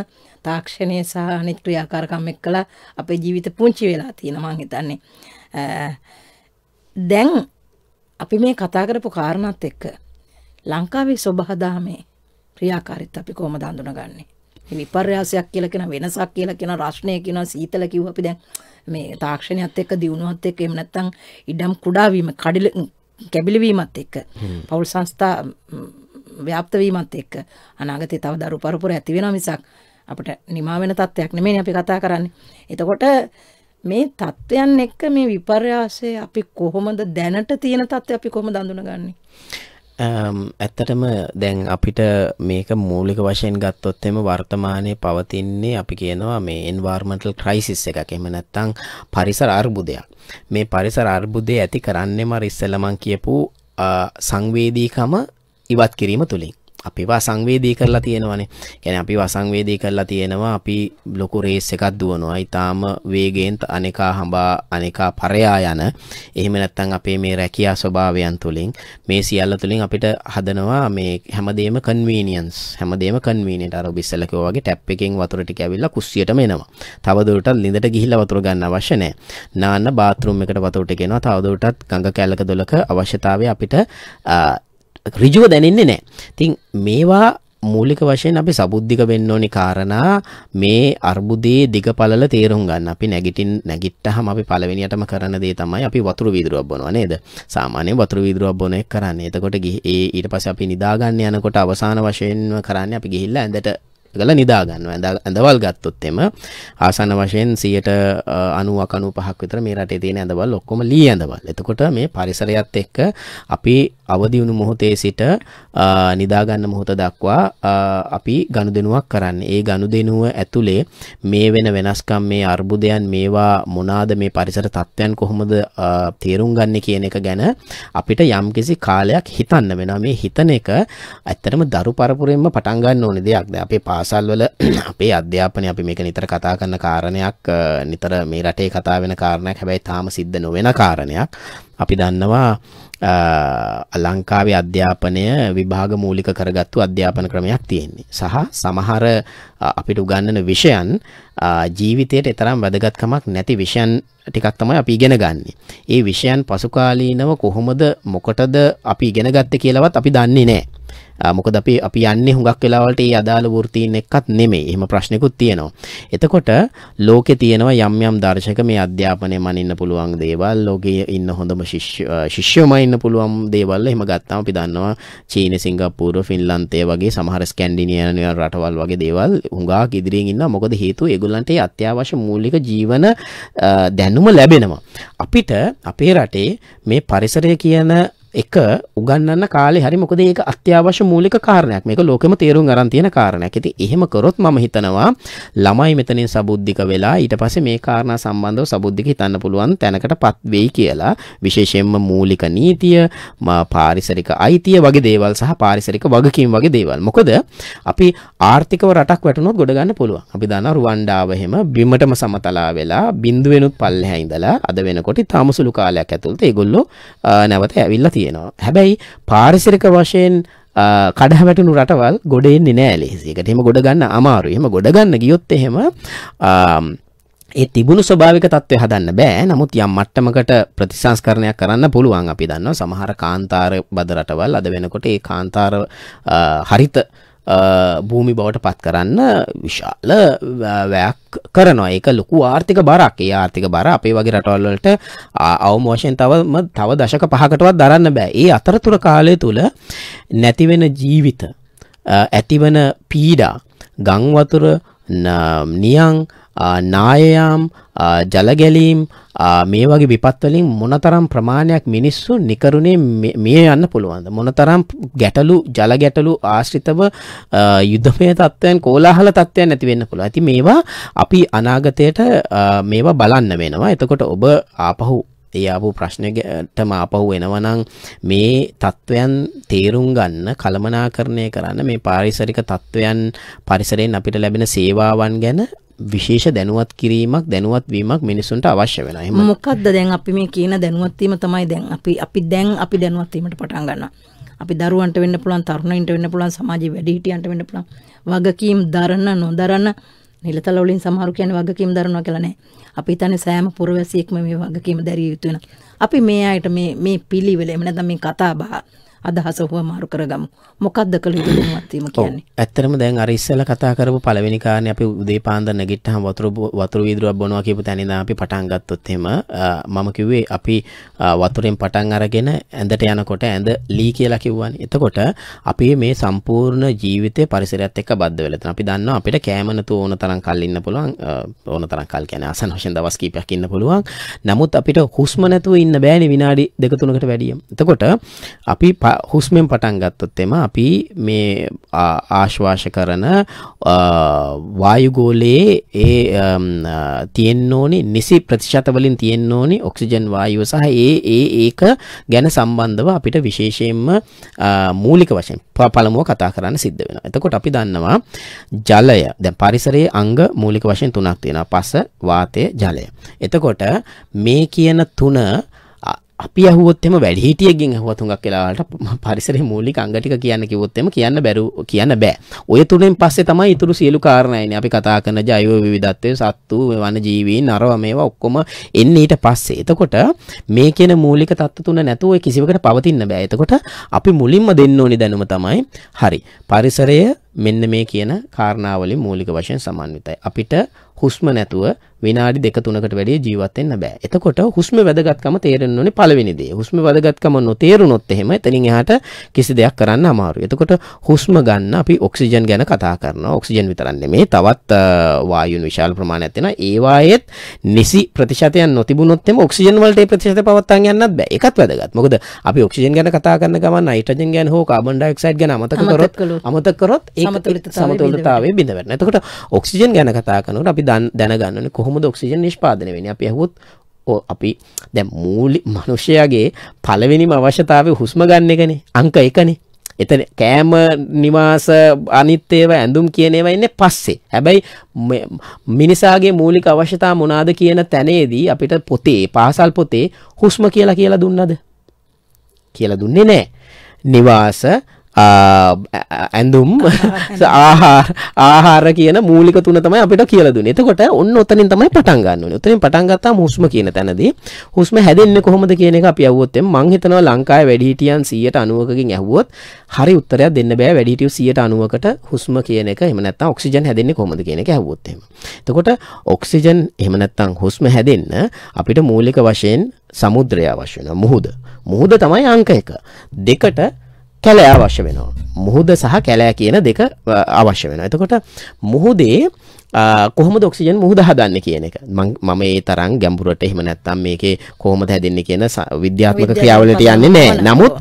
තාක්ෂණය සහ අනිත් ක්‍රියාකාරකම් එක්කලා අපේ ජීවිත පුංචි වෙලා තියෙනවා මං හිතන්නේ. දැන් අපි මේ කතා කරපු කාරණාත් එක්ක ලංකාවේ සබහදාමේ ක්‍රියාකාරීත්වය අපි කොහොමද හඳුනගන්නේ? මේ විපර්යාසයක් කියලා කියන වෙනසක් කියලා කියන රස්ණය කියන සීතල කිව්ව අපි දැන් මේ තාක්ෂණයත් එක්ක දියුණුවත් එක්ක එහෙම නැත්නම් ඉඩම් කුඩා වීම කඩිල කැබිලිවීමත් එක්ක පවුල් සංස්ථා ව්‍යාප්ත වීමත් එක්ක අනාගතේ තව දරු පරපුර ඇති වෙනවා මිසක් අපිට නිමා වෙන තත්ත්වයක් නෙමෙයි අපි කතා කරන්නේ. එතකොට මේ තත්ත්වයන් එක්ක මේ විපර්යාසය අපි කොහොමද දැනට තියෙන තත්ත්වය අපි කොහොමද අඳුනගන්නේ? ඇත්තටම දැන් අපිට මේක මූලික වශයෙන් ගත්තොත් එම වර්තමානයේ පවතින්නේ අපි කියනවා මේ එන්වයර්න්මන්ටල් ක්‍රයිසිස් එකක්. එහෙම නැත්නම් පරිසර අර්බුදයක්. මේ පරිසර අර්බුදය ඇති කරන්නේම අර ඉස්සෙල්ලා මං කියපු සංවේදීකම ඉවත් කිරීම තුලින්. අපිව සංවේදී කරලා තියෙනවනේ ගැන අපි වසංවේදී කරලා තියෙනවා අපි බ්ලොකු රේස් එකක් දුවනවා ඉතාම වේගෙන්ත අනෙකා හඹා අනෙකා පරයා යන එහෙම නැත්තං අපේ මේ රැකියා ස්වභාවයන් තුළින් මේ සියල්ල තුළින් අපිට හදනවා මේ හැමදේම කන්වීනියන්ස් හැමදේම කන්වීනියට අර බිස්සලකෝ වගේ ටැප් එකෙන් වතුර ටික ඇවිල්ලා කුස්සියටම එනවා තවදුරටත් ලිඳට ගිහිල්ලා වතුර ගන්න අවශ්‍ය නැහැ නාන්න බාත්රූම් එකට වතුර ටික එනවා තවදුරටත් ගඟ කැලක දොලක අවශ්‍යතාවය අපිට ඍජුව දැනෙන්නේ නැහැ. ඉතින් මේවා මූලික වශයෙන් අපි සබුද්ධික වෙන්න ඕනි කාරණා මේ අර්බුදයේ දිග පළල තේරුම් ගන්න. අපි නැගිටින් නැගිට්ටහම අපි පළවෙනියටම කරන දේ තමයි අපි වතුරු වීදුරුවක් බොනවා නේද? සාමාන්‍යයෙන් වතුරු වීදුරුවක් බොන එක කරන්නේ. එතකොට ඒ ඊට පස්සේ අපි නිදාගන්න යනකොට අවසාන වශයෙන්ම කරන්නේ අපි ගිහිල්ලා ඇඳට කරලා නිදා ගන්නවා ඇඳවල් ගත්තොත් එම ආසන්න වශයෙන් 90 95ක් විතර මේ රටේ තියෙන ඇඳවල් ඔක්කොම ලී ඇඳවල් එතකොට මේ පරිසරයත් එක්ක අපි අවදි වුණු මොහොතේ සිට නිදා ගන්න මොහොත දක්වා අපි ගනුදෙනුවක් කරන්නේ ඒ ගනුදෙනුව ඇතුලේ මේ වෙන වෙනස්කම් මේ අර්බුදයන් මේවා මොනාද මේ පරිසර තත්ත්වයන් කොහොමද තේරුම් ගන්න කියන එක ගැන අපිට යම්කිසි කාලයක් හිතන්න වෙනවා මේ හිතන එක ඇත්තටම දරු පරපුරෙන්ම පටන් ගන්න ඕනේ දෙයක්. දැන් අපේ පාස් පාසල්වල අපේ අධ්‍යාපනය අපි මේක නිතර කතා කරන කාරණයක් නිතර මේ රටේ කතා වෙන කාරණයක් හැබැයි තාම සිද්ධ නොවෙන කාරණයක් අපි දන්නවා ලංකාවේ අධ්‍යාපනය විභාග මූලික කරගත්තු අධ්‍යාපන ක්‍රමයක් තියෙන්නේ සහ සමහර අපිට උගන්නන විෂයන් ජීවිතයට එතරම් වැදගත්කමක් නැති විෂයන් ටිකක් තමයි අපි ඉගෙන ගන්න. ඒ විෂයන් පසුකාලීනව කොහොමද මොකටද අපි ඉගෙන ගත්තේ කියලවත් අපි දන්නේ නැහැ. මොකද අපි අපි යන්නේ හුඟක් වෙලාවලට ඒ අදාළ වෘත්තීන් එක්කත් නෙමෙයි. එහෙම ප්‍රශ්නිකුත් තියෙනවා. එතකොට ලෝකේ තියෙනවා යම් යම් දර්ශක මේ අධ්‍යාපනය මනින්න පුළුවන් දේවල්, ලෝකයේ ඉන්න හොඳම ශිෂ්‍යයෝම ඉන්න පුළුවන් දේවල් එහෙම ගත්තාම අපි දන්නවා චීන, සිංගප්පූරුව, ෆින්ලන්තය වගේ සමහර ස්කැන්ඩිනේවියානු රටවල් වගේ දේවල් හුඟක් ඉදිරියෙන් ඉන්නවා. මොකද හේතුව ඒගොල්ලන්ට ඒ අත්‍යවශ්‍ය මූලික ජීවන දැනුම ලැබෙනවා. අපිට අපේ රටේ මේ පරිසරය කියන එක උගන්වන්න කාලේ හරි මොකද ඒක අත්‍යවශ්‍ය මූලික කාරණයක් මේක ලෝකෙම තේරුම් අරන් තියෙන කාරණයක්. ඉතින් එහෙම කරොත් මම හිතනවා ළමයි මෙතනින් සබුද්ධික වෙලා ඊට පස්සේ මේ කාරණා සම්බන්ධව සබුද්ධික හිතන්න පුළුවන් තැනකටපත් වෙයි කියලා විශේෂයෙන්ම මූලික නීතිය පාරිසරික අයිතිය වගේ දේවල් සහ පාරිසරික වගකීම් වගේ දේවල්. මොකද අපි ආර්ථිකව රටක් වැටුණොත් ගොඩ ගන්න පුළුවන්. අපි දන්නවා රුවන්ඩාව එහෙම බිමටම සමතලා වෙලා බිඳුවෙනුත් පල්ලෙහා ඉඳලා අද වෙනකොට තාම සුළු කාලයක් ඇතුළත ඒගොල්ලෝ නැවත ඇවිල්ලා තියෙනවා. තියෙනවා. හැබැයි පාරිසරික වශයෙන් කඩහැමැටුණු රටවල් ගොඩ එන්නේ නෑ ලේසියකට. එහෙම ගොඩ ගන්න අමාරුයි. එහෙම ගොඩ ගන්න ගියොත් එහෙම ඒ තිබුණු ස්වභාවික තත්ත්වය හදන්න බෑ. නමුත් යම් මට්ටමකට ප්‍රතිසංස්කරණයක් කරන්න පුළුවන් අපි දන්නවා. සමහර කාන්තාර බද රටවල් අද වෙනකොට ඒ කාන්තාර හරිත භූමි බවට පත් කරන්න විශාල වැයක් කරනවා ඒක ලොකු ආර්ථික බරක් ඒ ආර්ථික බර අපේ වගේ රටවල්වලට අවමෝෂයෙන් තවම තව දශක පහකටවත් දරන්න බෑ ඒ අතරතුර කාලය තුළ නැතිවෙන ජීවිත ඇතිවන පීඩා ගංවතුර නියං නායයාම් ජලගැලීම් මේ වගේ විපත්වලින් මොනතරම් ප්‍රමාණයක් මිනිස්සු නිකරුණේ මේ යන්න පුළුවන්ද. මොනතරම් ගැටලු ජලගැටලු ආශ්‍රිතව යුද්ධමය තත්ත්වයන් කෝලාහල තත්ත්වයන් ඇතිවෙන්න පුළුව ඇති මේවා අපි අනාගතයට මේවා බලන්න වෙනවා එතකොට ඔබ ආපහු ඒ ආපු ප්‍රශ්නෙටම ආපහු එනවනම් මේ தත්වයන් තේරුම් ගන්න කළමනාකරණය කරන්න මේ පාරිසරික தත්වයන් පරිසරයෙන් අපිට ලැබෙන සේවාවන් ගැන විශේෂ දැනුවත් කිරීමක් දැනුවත් වීමක් මිනිසුන්ට අවශ්‍ය වෙනවා. එහෙම මොකද්ද දැන් අපි මේ කියන දැනුවත් වීම තමයි දැන් අපි අපි දැන් අපි දැනුවත් වීමට පටන් ගන්නවා. අපි දරුවන්ට වෙන්න පුළුවන්, තරුණයින්ට වෙන්න පුළුවන්, සමාජයේ වැඩිහිටියන්ට වෙන්න පුළුවන්. වගකීම් දරන නොදරන නිලතල වලින් සමහරු කියන්නේ වගකීම් දරනවා කියලා නෑ. අපි හිතන්නේ සෑම පුරවැසියෙක්ම මේ වගකීම දැරිය යුතු වෙන. අපි මේ අයට මේ මේ පිළිවෙල එහෙම නැත්නම් මේ කතා බහ අදහස හුවමාරු කරගමු. මොකක්ද කළ යුතු දැනුවත් වීම කියන්නේ? ඇත්තටම දැන් අර ඉස්සෙල්ලා කතා කරපු පළවෙනි කාරණේ අපි උදේ පාන්දර නැගිට්ටහම වතුර වතුර වීදුරුවක් බොනවා කියපු තැන ඉඳන් අපි පටන් ගත්තොත් එහෙම මම කිව්වේ අපි වතුරෙන් පටන් අරගෙන ඇඳට යනකොට ඇඳ ලී කියලා කිව්වනේ. එතකොට අපි මේ සම්පූර්ණ ජීවිතේ පරිසරයත් එක්ක බද්ධ වෙලා අපි දන්නවා අපිට කෑම නැතුව ඕන තරම් කල් ඉන්න පුළුවන් ඕන තරම් කල් කියන්නේ ආසන වශයෙන් දවස් කීපයක් ඉන්න පුළුවන්. නමුත් අපිට හුස්ම නැතුව ඉන්න බෑනේ විනාඩි දෙක තුනකට වැඩිය. එතකොට අපි හුස්මෙන් පටන් ගත්තොත් එම අපි මේ ආශ්වාස කරන වායුගෝලයේ ඒ තියෙන්න ඕනේ නිසි ප්‍රතිශත වලින් තියෙන්න ඕනේ ඔක්සිජන් වායුව සහ ඒ ඒ ඒක ගැන සම්බන්ධව අපිට විශේෂයෙන්ම මූලික වශයෙන් පළමුව කතා කරන්න සිද්ධ වෙනවා. එතකොට අපි දන්නවා ජලය දැන් පරිසරයේ අංග මූලික වශයෙන් තුනක් තියෙනවා. පස, වාතය, ජලය. එතකොට මේ කියන තුන අපි ඇහුවොත් එම වැඩිහිටියෙක්ගෙන් ඇහුවත් හුඟක් වෙලාවට පරිසරයේ මූලික අංග ටික කියන්න කිව්වොත් එම කියන්න බැරුව කියන්න බෑ. ඔය තුනෙන් පස්සේ තමයි ඊතුරු සියලු කාරණායිනේ අපි කතා කරන ජෛව විවිධත්වය, සත්තු, වනජීවීන්, අරව මේවා ඔක්කොම එන්නේ ඊට පස්සේ. එතකොට මේ කියන මූලික தত্ত্ব තුන නැතුව කිසිවකට පවතින්න බෑ. එතකොට අපි මුලින්ම දෙන්න ඕනි දැනුම තමයි හරි. පරිසරය මෙන්න මේ කියන කාරණාවලින් මූලික වශයෙන් සමන්විතයි. අපිට හුස්ම නැතුව විනාඩි දෙක තුනකට වැඩිය ජීවත් වෙන්න බෑ. එතකොට හුස්ම වැදගත්කම තේරෙන්න ඕනේ පළවෙනි දේ. හුස්ම වැදගත්කම නොතේරුනොත් එහෙම එතනින් එහාට කිසි දෙයක් කරන්න අමාරුයි. එතකොට හුස්ම ගන්න අපි ඔක්සිජන් ගැන කතා කරනවා. ඔක්සිජන් විතරක් නෙමෙයි තවත් වායුන් විශාල ප්‍රමාණයක් තියෙනවා. ඒ වායේත් නිසි ප්‍රතිශතයක් නොතිබුනොත් එහෙම ඔක්සිජන් වලට ඒ ප්‍රතිශතය පවත්වාගෙන යන්නත් බෑ. ඒකත් වැදගත්. මොකද අපි ඔක්සිජන් ගැන කතා කරන ගමන් නයිට්‍රජන් ගැන හෝ කාබන් ඩයොක්සයිඩ් ගැන අමතක කරොත් අමතක කරොත් ඒක සමතුලිතතාවයේ බිඳ වෙනවා. එතකොට ඔක්සිජන් ගැන කතා කරනකොට අපි දැනගන්න ඕනේ කොහොමද ඔක්සිජන් නිෂ්පාදනය වෙන්නේ අපි ඇහුවොත් අපි දැන් මූලික මිනිසයාගේ පළවෙනිම අවශ්‍යතාවය හුස්ම ගන්න එකනේ අංක එකනේ එතන කෑම නිවාස අනිත් ඒවා ඇඳුම් කියන ඒවා ඉන්නේ පස්සේ. හැබැයි මිනිසාගේ මූලික අවශ්‍යතා මොනවාද කියන තැනේදී අපිට පොතේ පාසල් පොතේ හුස්ම කියලා කියලා දුන්නද? කියලා දුන්නේ නැහැ. නිවාස ඇඳුම් ආහාර කියන මූලික තුන තමයි අපිට කියලා දුන්නේ. එතකොට ඔන්න ඔතනින් තමයි පටන් ගන්න ඕනේ. ඔතනින් පටන් ගත්තාම හුස්ම කියන තැනදී හුස්ම හැදෙන්නේ කොහොමද කියන එක අපි අහුවොත් මම හිතනවා ලංකාවේ වැඩිහිටියන් 190කකින් අහුවොත් හරි උත්තරයක් දෙන්න බෑ වැඩිහිටියෝ 190කට හුස්ම කියන එක එහෙම නැත්නම් ඔක්සිජන් හැදෙන්නේ කොහොමද කියන එක අහුවොත් එහෙම. එතකොට ඔක්සිජන් එහෙම නැත්නම් හුස්ම හැදෙන්න අපිට මූලික වශයෙන් සමුද්‍රය අවශ්‍ය වෙනවා. මුහුද. මුහුද තමයි අංක 1. දෙකට කැලෑ අවශ්‍ය වෙනවා. මුහුද සහ කැලෑ කියන දෙක අවශ්‍ය වෙන. එතකොට මුහුදේ කොහොම දොක්සිජන් මුහුද හදන්න කියන එක මම ඒ තරම් ගැඹුරට එහෙම නැත්තම් මේකේ කොහොමද හැදෙන්නේ කියන විද්‍යාත්මක ක්‍රියාවලට යන්නේ නැහැ. නමුත්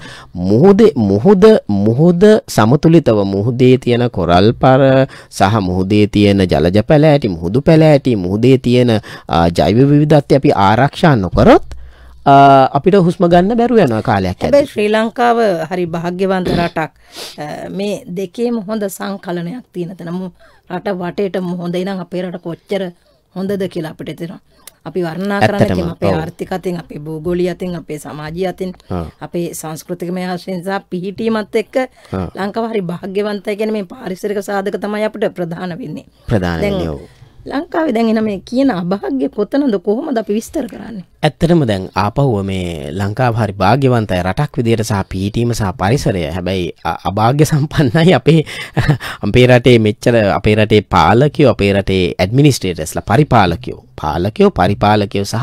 මුහුද මුහුද මුහුද සමතුලිතව මුහුදේ තියෙන කොරල් පර සහ මුහුදේ තියෙන ජලජ පැලෑටි මුහුදු පැලෑටි මුහුදේ තියෙන ජෛව විවිධත්වය අපි ආරක්ෂා නොකරොත් අපිට හුස්ම ගන්න බැරුව යනවා කාලයක් ඇබැයි ශ්‍රී ලංකාව හරි භාග්‍යවන්ත රටක් මේ දෙකේම හොඳ සංකලනයක් තියෙන තැනම රට වටේටම හොඳ ඉනම් අපේ රට කොච්චර හොඳද කියලා අපිට තේරෙනවා අපි වර්ණා කරන්න අපේ ආර්ථිකතින් අපේ භූගෝලීය අතින් අපේ සමාජීය අතින් අපේ සංස්කෘතිකමය ආශ්‍රයෙන් සහ පිහිටීමත් එක්ක ලංකාව හරි භාග්‍යවන්තයි කියන්නේ මේ පාරිසරික සාධක තමයි අපිට ප්‍රධාන වෙන්නේ. ප්‍රධාන වෙන්නේ. ලංකාවේ දැන් එන මේ කියන අභාග්‍ය කොතනද කොහොමද අපි විස්තර කරන්නේ? ඇත්තටම දැන් ආපහුව මේ ලංකාව හරි භාග්‍යවන්තයි රටක් විදියට සහ පීටීම සහ පරිසරය. හැබැයි අභාග්‍ය සම්පන්නයි අපේ අපේ රටේ මෙච්චර අපේ රටේ පාලකයෝ අපේ රටේ ඇඩ්මිනිස්ට්‍රේටර්ස්ලා පරිපාලකයෝ. පාලකයෝ පරිපාලකයෝ සහ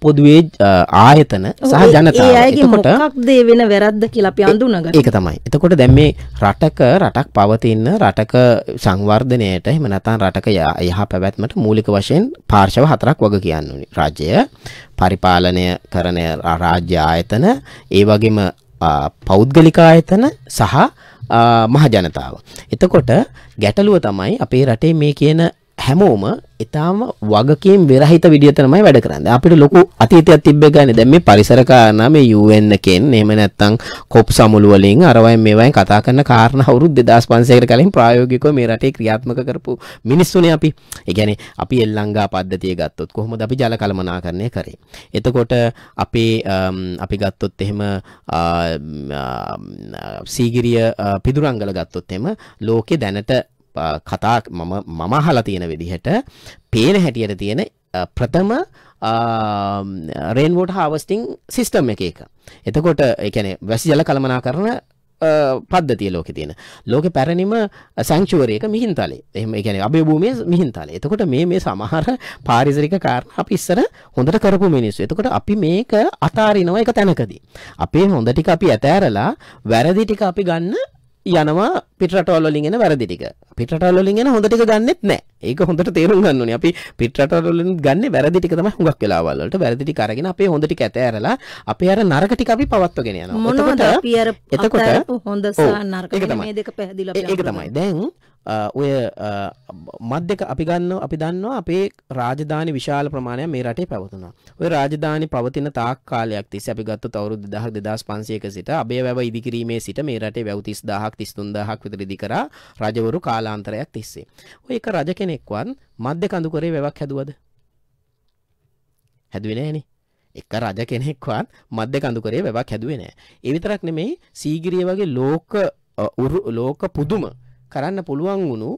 පොදුවේ ආයතන සහ ජනතාව. එතකොට මොකක්ද වෙන වැරද්ද කියලා අපි අඳුනගන්න. ඒක තමයි. එතකොට දැන් මේ රටක රටක් පවතින රටක සංවර්ධනයට එහෙම නැත්නම් රටක යහ පැවැත්මට මූලික වශයෙන් පාර්ශව හතරක් වග කියන්න ඕනේ. රජය, පරිපාලනය කරන රාජ්‍ය ආයතන, ඒ වගේම පෞද්ගලික ආයතන සහ මහජනතාව. එතකොට ගැටලුව තමයි අපේ රටේ මේ කියන හැමෝම ඉතාම වගකීම් වෙරහිත විදිහටමයි වැඩ කරන්නේ. අපිට ලොකු අතීතයක් තිබ්බ ගානේ. දැන් මේ පරිසර කාරණා මේ UN එකෙන් එහෙම නැත්නම් COP සමුළු වලින් අරවයින් මේවයින් කතා කරන කාරණා අවුරුදු 2500කට කලින් ප්‍රායෝගිකව මේ රටේ ක්‍රියාත්මක කරපු මිනිස්සුනේ අපි. ඒ කියන්නේ අපි එල්ලංගා පද්ධතිය ගත්තොත් කොහොමද අපි ජල කළමනාකරණය කරේ? එතකොට අපේ අපි ගත්තොත් එහෙම සීගිරිය පිදුරංගල ගත්තොත් එහෙම ලෝකේ දැනට කතා මම මම අහලා තියෙන විදිහට පේන හැටියට තියෙන ප්‍රථම රේන්වෝට හාවස්ටිං සිස්ටම් එක එක. එතකොට ඒ කියන්නේ වැසි ජල කළමනාකරණ පද්ධතිය ලෝකෙ තියෙන. ලෝකෙ පැරණිම සංචුවරයක මිහින්තලේ. එහෙම ඒ කියන්නේ අබේ භූමියේ මිහින්තලේ. එතකොට මේ මේ සමහර පාරිසරික කාරණා අපි ඉස්සර හොඳට කරපු මිනිස්සු. එතකොට අපි මේක අතාරිනවා එක තැනකදී. අපේ හොඳ ටික අපි ඇතෑරලා වැරදි ටික අපි ගන්න යනවා පිටරටවල්ලින්ගෙන වැරදිටික පිටරටවල්ලින්ගෙන හොඳටික ගන්නෙත් නෑ ඒක හොඳට තේරුම් ගන්නනි අපි පිටරටවලින් ගන්න වැරදිටික තම හුඟක් වෙලාවල්ලට වැරදිටි කරගෙන අපේ හොඳටි ඇත ඇරලා අපේ අර නරකටික අපි පවත්වගෙන යනවා එතකොට හොඳ ඒක තමයි දැන් ඔය මධ්‍යක අපි ගන්න අපි දන්නවා අපේ රාජධානි විශාල ප්‍රමාණය මේ රටේ පැවතුනවා ඔය රාජධානි පවතින තාක් කාලයක් තිස්සේ අපි ගත්තු අවුරුදු 2000 2500ක සිට අබේ වැව ඉදිකිරීමේ සිට මේ රටේ වැව් 30000ක් 33000ක් විතර ඉදි කරා රජවරු කාලාන්තරයක් තිස්සේ ඔය එක රජ කෙනෙක්වත් මධ්‍ය කඳුකරේ වැවක් හැදුවද හැදුවේ නෑනේ එක රජ කෙනෙක්වත් මධ්‍ය කඳුකරේ වැවක් හැදුවේ නෑ ඒ විතරක් නෙමෙයි සීගිරිය වගේ ලෝක ලෝක පුදුම කරන්න පුළුවන් වුණු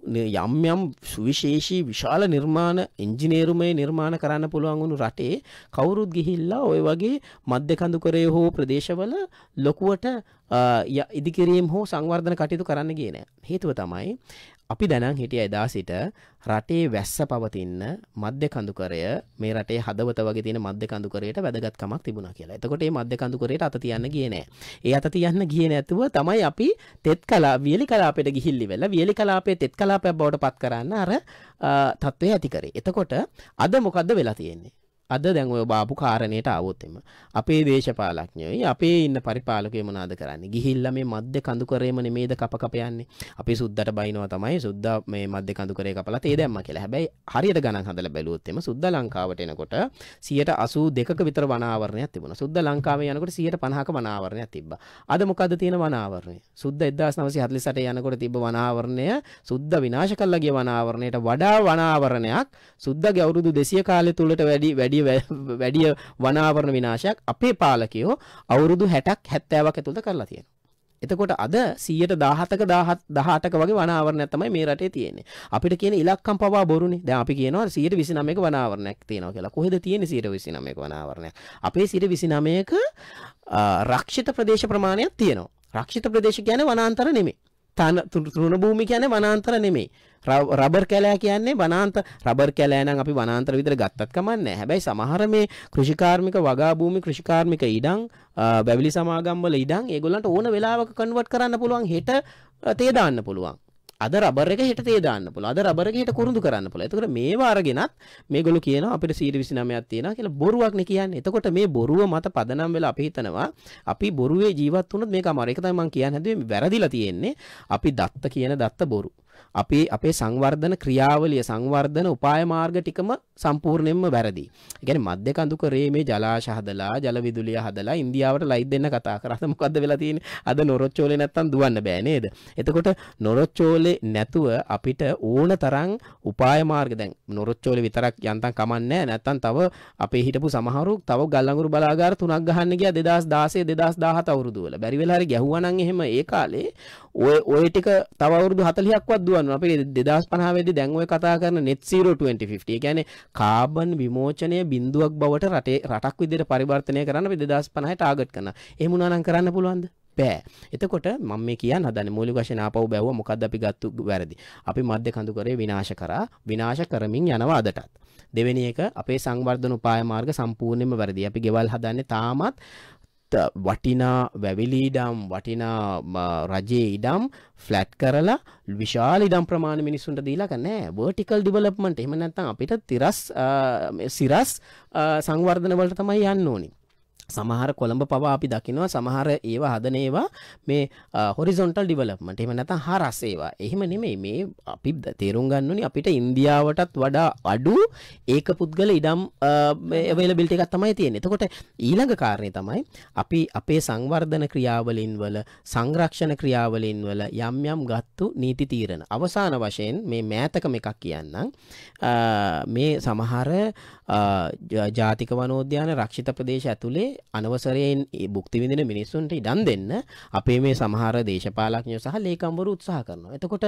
යම් යම් සුවිශේෂී විශාල නිර්මාණ ඉංජිනේරුමය නිර්මාණ කරන්න පුළුවන් වුණු රටේ කවුරුත් ගිහිල්ලා ඔය වගේ මධ්‍යකඳුකරය හෝ ප්‍රදේශවල ලොකුවට ඉදිකිරීම් හෝ සංවර්ධන කටයුතු කරන්න කියන. හේතුව තමයි අපි දැනන් හිටිය එදා සිට රටේ වැස්ස පවතින්න මධ්‍ය කඳුකරය මේ රටේ හදවත වගේ තියෙන මධ්‍ය කඳුකරයට වැදගත්කමක් තිබුණා කියලා. එතකොට මේ මධ්‍ය කඳුකරයට අත තියන්න ගියේ නෑ. ඒ අත තියන්න ගියේ නැතුව තමයි අපි තෙත් කලා වියලි කලාපයට ගිහිල්ලි වෙලා වියලි කලාපයේ තෙත් කලාපයක් බවට පත් කරන්න අර තත්ත්වය ඇති කරේ. එතකොට අද මොකද්ද වෙලා තියෙන්නේ? අද දැන් ඔය බාපු කාරණයට આવොත් එම අපේ දේශපාලඥයෝයි අපේ ඉන්න පරිපාලකයෝ මොනවාද කරන්නේ ගිහිල්ලා මේ මැද කඳු කරේම නෙමේද කප කප යන්නේ අපි සුද්දට බයිනවා තමයි සුද්දා මේ මැද කඳු කරේ කපලා තේ දැම්මා කියලා හැබැයි හරියට ගණන් හදලා බැලුවොත් එම සුද්දා ලංකාවට එනකොට 82ක විතර වන ආවරණයක් තිබුණා සුද්දා ලංකාවේ යනකොට 150ක වන ආවරණයක් තිබ්බා අද මොකද්ද තියෙන වන ආවරණය සුද්දා 1948 යනකොට තිබ්බ වන ආවරණය සුද්දා විනාශ කළා ගිය වන ආවරණයට වඩා වන ආවරණයක් සුද්දාගේ අවුරුදු 200 කාලය තුලට වැඩි වැඩි වැඩිය වැඩිය වනාවරණ විනාශයක් අපේ පාලකයෝ අවුරුදු 60ක් 70ක් ඇතුළත කරලා තියෙනවා. එතකොට අද 117ක 18ක වගේ වනාවරණයක් තමයි මේ රටේ තියෙන්නේ. අපිට කියන ඉලක්කම් පවා බොරුනේ. දැන් අපි කියනවා 129ක වනාවරණයක් තියෙනවා කියලා. කොහෙද තියෙන්නේ 129ක වනාවරණයක්? අපේ 129ක රක්ෂිත ප්‍රදේශ ප්‍රමාණයක් තියෙනවා. රක්ෂිත ප්‍රදේශ කියන්නේ වනාන්තර නෙමෙයි. තන තුරුණ භූමි කියන්නේ වනාන්තර නෙමෙයි. රබර් කැලෑ කියන්නේ වනාන්ත රබර් කැලෑ නම් අපි වනාන්තර විතර ගත්තත් කමන්නේ හැබැයි සමහර මේ කෘෂිකාර්මික වගා භූමි කෘෂිකාර්මික ඉඩම් බැවිලි සමාගම් වල ඉඩම් ඒගොල්ලන්ට ඕන වෙලාවක කන්වර්ට් කරන්න පුළුවන් හෙට තේ දාන්න පුළුවන් අද රබර එක හෙට තේ දාන්න පුළුවන් අද රබර එක හෙට කුරුඳු කරන්න පුළුවන් එතකොට මේවා අරගෙනත් මේගොල්ලෝ කියනවා අපිට 129ක් තියෙනවා කියලා බොරුවක්නේ කියන්නේ එතකොට මේ බොරුව මත පදනම් වෙලා අපි හිතනවා අපි බොරුවේ ජීවත් වුණොත් මේක අමාරු ඒක තමයි මම කියන්න හැදුවේ වැරදිලා තියෙන්නේ අපි දත්ත කියන දත්ත බොරු අපේ අපේ සංවර්ධන ක්‍රියාවලිය සංවර්ධන උපාය මාර්ග ටිකම සම්පූර්ණයෙන්ම වැරදි. ඒ කියන්නේ මධ්‍ය කඳුකරේ මේ ජලාශ හදලා ජල විදුලිය හදලා ඉන්දියාවට ලයිට් දෙන්න කතා කරාද මොකද්ද වෙලා තියෙන්නේ? අද නොරොච්චෝලේ නැත්තම් දුවන්න බෑ නේද? එතකොට නොරොච්චෝලේ නැතුව අපිට ඕන තරම් උපාය මාර්ග දැන් නොරොච්චෝලේ විතරක් යන්තම් කමන්නේ නැත්තම් තව අපේ හිටපු සමහරු තව ගල්ලඟුරු බලාගාර තුනක් ගහන්න ගියා 2016 2017 අවුරුදු වල. බැරි වෙලා හරි ගැහුවා නම් එහෙම ඒ කාලේ ඔය ඔය ටික තව අවුරුදු 40ක්වත් දුවන්න අපි දෙදස් පනාවදි දැන්ුව කතා කරන net 02050 ගැන කාබන් විමෝචනය බින්දුවක් බවට රටේ රටක් විදිර පරිවර්තනය කරන්න දෙදස් පනහ ටාගට් කන එමුණනන් කරන්න පුළුවන්ද බෑ එතකොට මම මේ කියන්න හදන්නේ මූලික වශයෙන් ආපහු බැවුවා මොකද්ද අපි ගත්තු වැරදි අපි මධ්‍ය කඳු කරේ විනාශ කරා විනාශ කරමින් යනවා අදටත් දෙවෙනි එක අපේ සංවර්ධන උපාය මාර්ග සම්පූර්ණයෙන්ම වැරදි අපි ගෙවල් හදන්නේ තාමත් වටිනා වැවිලි ඉඩම් වටිනා රජයේ ඉඩම් ෆ්ලැට් කරලා විශාල ඉඩම් ප්‍රමාණ මිනිස්සුන්ට දීලා නැහැ වර්ටිකල් ඩිවලොප්මන්ට් එහෙම නැත්නම් අපිට තිරස් සිරස් සංවර්ධන වලට තමයි යන්න ඕනේ සමහර කොළඹ පවා අපි දකිනවා සමහර ඒවා හදනේවා මේ හොරිසොන්ටල් ඩිවලප්මට එම නැත හරසේවා එහෙම නෙමේ මේ අපි තේරුම් ගන්නුනි අපිට ඉන්දියාවටත් වඩා අඩු ඒක පුද්ගල ඉඩම් එවලබිල්ට එකත් තමයි තියෙන එතකොට ඊළඟ කාරණය තමයි අපි අපේ සංවර්ධන ක්‍රියාවලින් වල සංරක්ෂණ ක්‍රියාවලින් වල යම් යම් ගත්තු නීති තීරණ අවසාන වශයෙන් මේ මෑතකම එකක් කියන්නම් මේ සමහර ජාතික වනෝද්‍යාන රක්ෂිත ප්‍රදේශ ඇතුළේ අනවසරයෙන් භුක්ති විඳින මිනිස්සුන්ට ඉඩම් දෙන්න අපේ මේ සමහර දේශපාලඥයෝ සහ ලේකම්වරු උත්සාහ කරනවා. එතකොට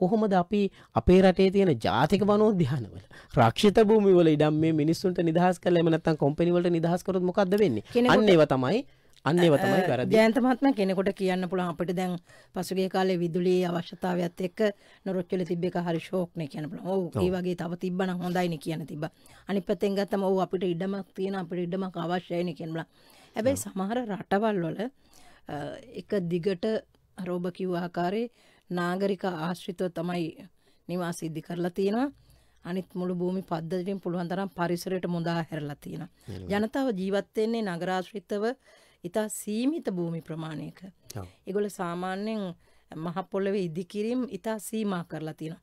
කොහොමද අපි අපේ රටේ තියෙන ජාතික වනෝද්‍යානවල රක්ෂිත භූමිවල ඉඩම් මේ මිනිස්සුන්ට නිදහස් කරලා එහෙම නැත්නම් කම්පැනි වලට නිදහස් කරොත් මොකද්ද වෙන්නේ? අන්න ඒවා තමයි අන්නේ තමයි වැරදි. ජයන්ත මහත්මයා කෙනෙකුට කියන්න පුළුවන් අපිට දැන් පසුගිය කාලේ විදුලියේ අවශ්‍යතාවයත් එක්ක නොරොච්චල තිබ්බ එක හරි ෂෝක් නේ කියන්න පුළුවන්. ඔව් ඒ වගේ තව තිබ්බනම් හොඳයි නේ කියන තිබ්බා. අනිත් පැත්තෙන් ගත්තම ඔව් අපිට ඉඩමක් තියෙන අපිට ඉඩමක් අවශ්‍යයි නේ කියන බුණා. හැබැයි සමහර රටවල් වල එක දිගට රෝබ කිව්ව ආකාරයේ නාගරික ආශ්‍රිතව තමයි නිවාස ඉදි කරලා තියෙනවා. අනිත් මුළු භූමි පද්ධතියෙන් පුළුවන් තරම් පරිසරයට මුදා හැරලා තියෙනවා. ජනතාව ජීවත් වෙන්නේ නගරාශ්‍රිතව ඉතා සීමිත භූමි ප්‍රමාණයක. ඒගොල්ල සාමාන්‍යයෙන් මහ පොළවේ ඉදිකිරීම ඉතා සීමා කරලා තියෙනවා.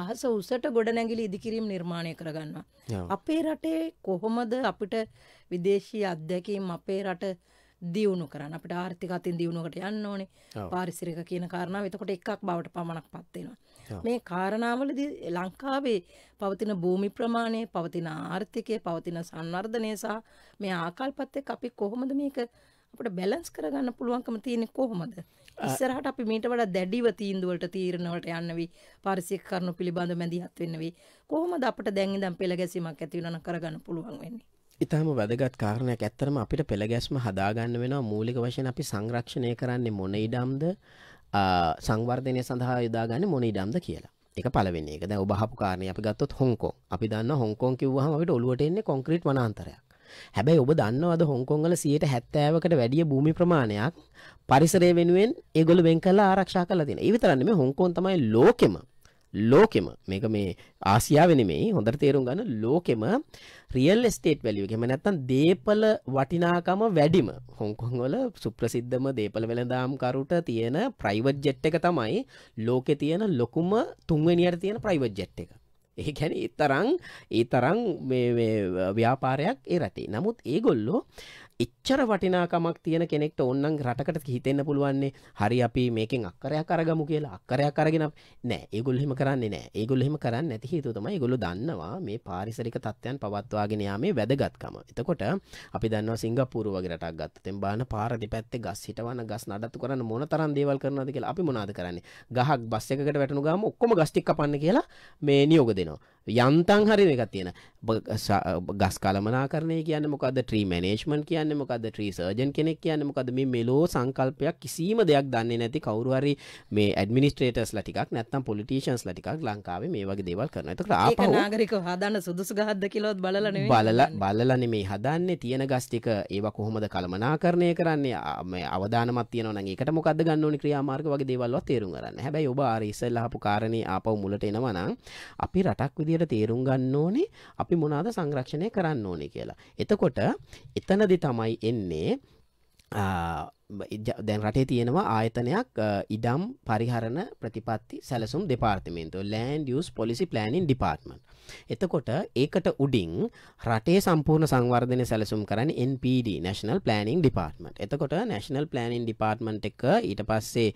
අහස උසට ගොඩනැගිලි ඉදිකිරීම නිර්මාණය කරගන්නවා. අපේ රටේ කොහොමද අපිට විදේශී අධ්‍යැකීම් අපේ රට දියුණු කරන්න අපට ආර්ථික අතින් දියුණුවකට යන්න ඕනේ පාරිසිරික කියන කාරණාව එතකොට එකක් බවට පමණක් පත්වෙනවා. මේ කාරණාවලදී ලංකාවේ පවතින භූමි ප්‍රමාණය පවතින ආර්ථිකය පවතින සංවර්ධනය සහ මේ ආකල්පත් එක්ක අපි කොහොමද මේක අපට බැලන්ස් කරගන්න පුළුවන්කම තියෙන කොහොමද ඉස්සරහට අපි මීට වඩා දැඩිව තීන්දුවලට තීරණවලට යන්න වී පාරිසරික කරුණු පිළිබඳ මැදිහත් වෙන්න වී කොහොමද අපිට දැන් ඉඳන් පෙළ ගැසීමක් ඇති වෙනවා කරගන්න පුළුවන් වෙන්නේ ඉතාම වැදගත් කාරණයක් ඇත්තරම අපිට පෙළ ගැස්ම හදාගන්න වෙනවා මූලික වශයෙන් අපි සංරක්ෂණය කරන්නේ මොන ඉඩම්ද සංවර්ධනය සඳහා යොදාගන්නේ මොන ඉඩම්ද කියලා එක පළවෙනි එක දැන් ඔබ අහපු කාරණේ අපි ගත්තොත් හොංකොං අපි දන්න හොංකොං කිව්වහම අපිට ඔලුවට එන්නේ කොන්ක්‍රීට් වනාන්තරයක් හැබැයි ඔබ දන්නවද හොංකොංගල සියයට හැත්තෑවකට වැඩිය භූමි ප්‍රමාණයක් පරිසරය වෙනුවෙන් ඒගොල වෙන් කලා ආරක්ෂා කල තින ඒවිතරන්න මේ හොංකොන් තමයි ලෝකෙම ලෝකෙම මේක මේ ආසියාව නෙමේ හොඳට තේරුම් ගන්න ලෝකෙම රියල් ස්ටේට් වැලිය ගෙම නැත්තන් දේපල වටිනාකම වැඩිම හොංකොංවල සුප්‍රසිද්ධම දේපල වෙළදාම්කරුට තියෙන ප්‍රයිවට් ජෙට් එක තමයි ලෝකෙ තියෙන ලොකුම තුන්වනියට තියෙන ප්‍රයිවට් ජෙට් එක ඒැන තරං ඒ තරං ව්‍යාපාරයක් ඒ රටේ නමුත් ඒගොල්ලෝ එච්චර වටිනාකමක් තියෙන කෙනෙක්ට ඔන්නන් රටකට හිතෙන්න පුළුවන්නේ හරි අපි මේකෙන් අක්කරයක් අරගමු කියලා අක්කරයක් අරගෙන නෑ ඒගොල්හෙම කරන්නේ නෑ ඒගොල්හෙම කරන්න නැති හේතුතම ගොලු දන්නවා මේ පාරිසරික තත්ත්වයන් පවත්වාගෙන යාමේ වැදගත්කම එතකොට අපි දන්නවා සිංගපූරු වගේ රටක් ගත්තතෙන් බාන පාරදි පැත්තේ ගස් හිටවන ගස් නඩත්තු කරන්න මොන තරම් දේවල් කරනවද කියලා අපි මොනාද කරන්නේ ගහක් බස් එකකට වැටුණු ගාම ඔක්කොම ගස් ටික කපන්න කියලා මේ නියෝග දෙනවා යන්තන් හරි එකක් තියෙන ගස් කලමනාරණය කියන්න මොකද ට්‍රී මනේජ්මන් කියන්න මොකද ට්‍රී සර්ජන් කෙනෙක් කියන්න මොකද මේ මෙලෝ සංකල්පයක් කිසිීම දෙයක් දන්නේ නැති කවරුහරි මේ ඇඩමිනිස්ට්‍රේටස් ලටිකක් නැත්තම් පොලිටේන්ස් ලටිකක් ලංකාවේ මේ වගේ දේවල් කරන ත නාගරික හදන්න සුදුසු හද කිලොත් බලන බලල බලලන මේ හදන්නේ තියෙන ගස්ටික ඒව කොහොමද කළමනාකරණය කරන්නේ අවධානමත් තියන ඒකට මොකද ගන්නනි ක්‍රියාමාර්ග වගේ දේවල්ව තේරුම් කරන්න හැබැයි ඔබ ආරිසල්ලහපු කාරණය ආපව මුලට එනවනම් අපි රටක් විදියට තේරුම් ගන්න ඕනේ අප අපි මොනවාද සංරක්ෂණය කරන්න ඕනේ කියලා. එතකොට එතනදි තමයි එන්නේ දැන් රටේ තියෙනවා ආයතනයක් ඉඩම් පරිහරණ ප්‍රතිපත්ති සැලසුම් දෙපාර්තිමේන්තුව ලෑන් ියස් පොලිසි ප්ලෑනින් ඩිපාර්ට්මන් එතකොට ඒකට උඩින් රටේ සම්පූර්ණ සංවර්ධනය සැලසුම් කරන NPD National Planning Department එතකොට National Planning Department එක ඊට පස්සේ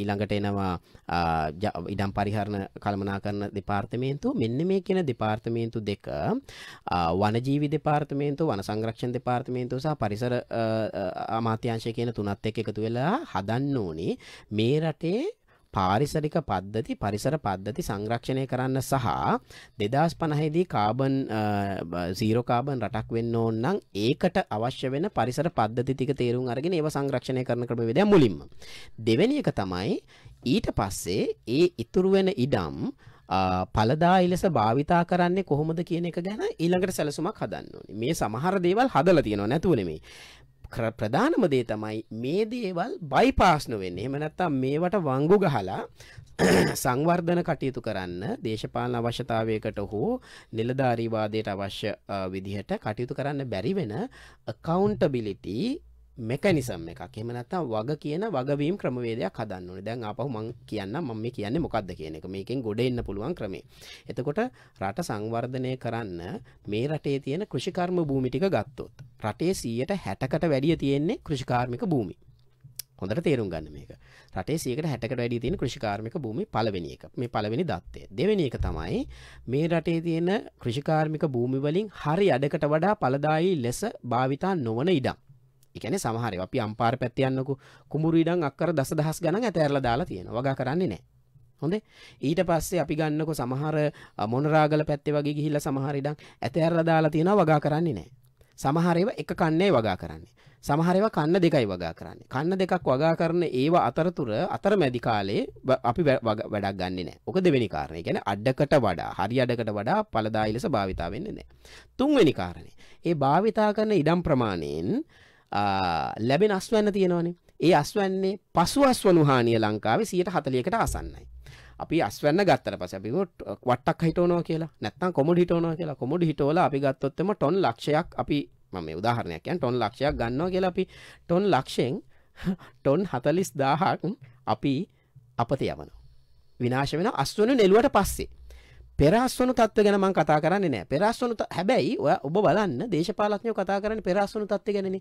ඊළඟට එනවා ඉඩම් පරිහරණ කළමනා කරන දෙපාර්තමේන්තු මෙන්න මේ කියන දෙපාර්තමේන්තු දෙක වනජීවි දෙපාර්තමේන්තු වන සංරක්ෂණ දෙපාර්තමේන්තු සහ පරිසර අමා අමාත්‍යංශය කියන තුනත් එක්ක එකතු වෙලා හදන්න ඕනේ මේ රටේ පාරිසරික පද්ධති පරිසර පද්ධති සංරක්ෂණය කරන්න සහ දෙදස් පණහිදී කාබන් සීරෝකාබන් රටක් වෙන්න ඕන්නම් ඒකට අවශ්‍ය වෙන පරිසර පද්ධතික තේරුම් අරගෙන ඒව සංරක්ෂණය කරන කරම වෙද මුලින්ම. දෙවැනි එක තමයි ඊට පස්සේ ඒ ඉතුරුවෙන ඉඩම් පලදායි ලෙස භාවිතා කරන්නේ කොහොමද කියන එක ගැන ඊළඟට සැලසුමක් හදන්න ඕනේ. මේ සමහර දේවල් හදලා තියෙනවා නැතුව නෙමෙයි. ප්‍රධානම දේ තමයි මේ දේවල් බයිපාස් නොවෙන්න එහෙම නැත්තම් මේවට වංගු ගහලා සංවර්ධන කටයුතු කරන්න දේශපාලන අවශ්‍යතාවයකට හෝ නිලධාරීවාදයට අවශ්‍ය විදිහට කටයුතු කරන්න බැරි වෙන accountability මෙකනිසම් එකක් එහෙම නැත්නම් වග කියන වගවීම් ක්‍රමවේදයක් හදන්න ඕනේ. දැන් ආපහු මම කියන්නම් මම මේ කියන්නේ මොකක්ද කියන එක. මේකෙන් ගොඩ එන්න පුළුවන් ක්‍රමේ. එතකොට රට සංවර්ධනය කරන්න මේ රටේ තියෙන කෘෂිකර්ම භූමි ටික ගත්තොත් රටේ 160කට වැඩිය තියෙන්නේ කෘෂිකාර්මික භූමි. හොඳට තේරුම් ගන්න මේක. රටේ 160කට වැඩිය තියෙන කෘෂිකාර්මික භූමි පළවෙනි එක. මේ පළවෙනි தත්ත්වය. දෙවෙනි එක තමයි මේ රටේ තියෙන කෘෂිකාර්මික භූමි වලින් හරි අඩකට වඩා ඵලදායී ලෙස භාවිතා නොවන ඉඩම්. එකන සමහර අපි අම්පාර පැත්තියන්නකු කුඹුරු ඉඩන් අක්කර දස දහස් ගන ඇතැරල දාලා තියෙන වගා කරන්නේ නෑ හොඳ ඊට පස්සේ අපි ගන්නකො සමහර මොනරාගල පැත්තේ වගේ ගිහිල්ල සමහරිඩක් ඇතැරල දාලා තියෙන වගා කරන්නේ නෑ සමහරව එක කන්නේ වගා කරන්නේ සමහරව කන්න දෙකයි වගා කරන්නේ කන්න දෙකක් වගා කරන ඒවා අතරතුර අතර මැදි කාලේ අපි වැඩක් ගන්නේ නෑ ඕක දෙවෙනි කාරණේ කියන්නේ අඩකට වඩා හරි අඩකට වඩා ඵලදායි ලෙස භාවිතා වෙන්නේ නෑ තුන්වෙනි කාරණේ ඒ භාවිතා කරන ඉඩම් ප්‍රමාණයෙන් ලැබෙන අස්වැන්න තියෙනවනේ ඒ අස්වැන්නේ පසු අස්වනු හානිය ලංකාවේ 140කට ආසන්නයි. අපි අස්වැන්න ගත්තට පස්සේ අපි වට්ටක් හිටවනවා කියලා නැත්නම් කොමඩ හිටවනවා කියලා කොමඩ හිටවලා අපි ගත්තොත් එම ටොන් ලක්ෂයක් අපි මම මේ උදාහරණයක් කියන්නේ ටොන් ලක්ෂයක් ගන්නවා කියලා අපි ටොන් ලක්ෂයෙන් ටොන් 40000ක් අපි අපත යවනවා. විනාශ වෙන අස්වනු නෙළුවට පස්සේ පෙරස්වනු තත්ව ගැන මං කතා කරන්නේ නෑ පෙරස්වනු හැබැයි ඔය ඔබ බලන්න දේශපාලඥයෝ කතා කරන්නේ පෙරස්වනු තත්ත්ව ගැනනේ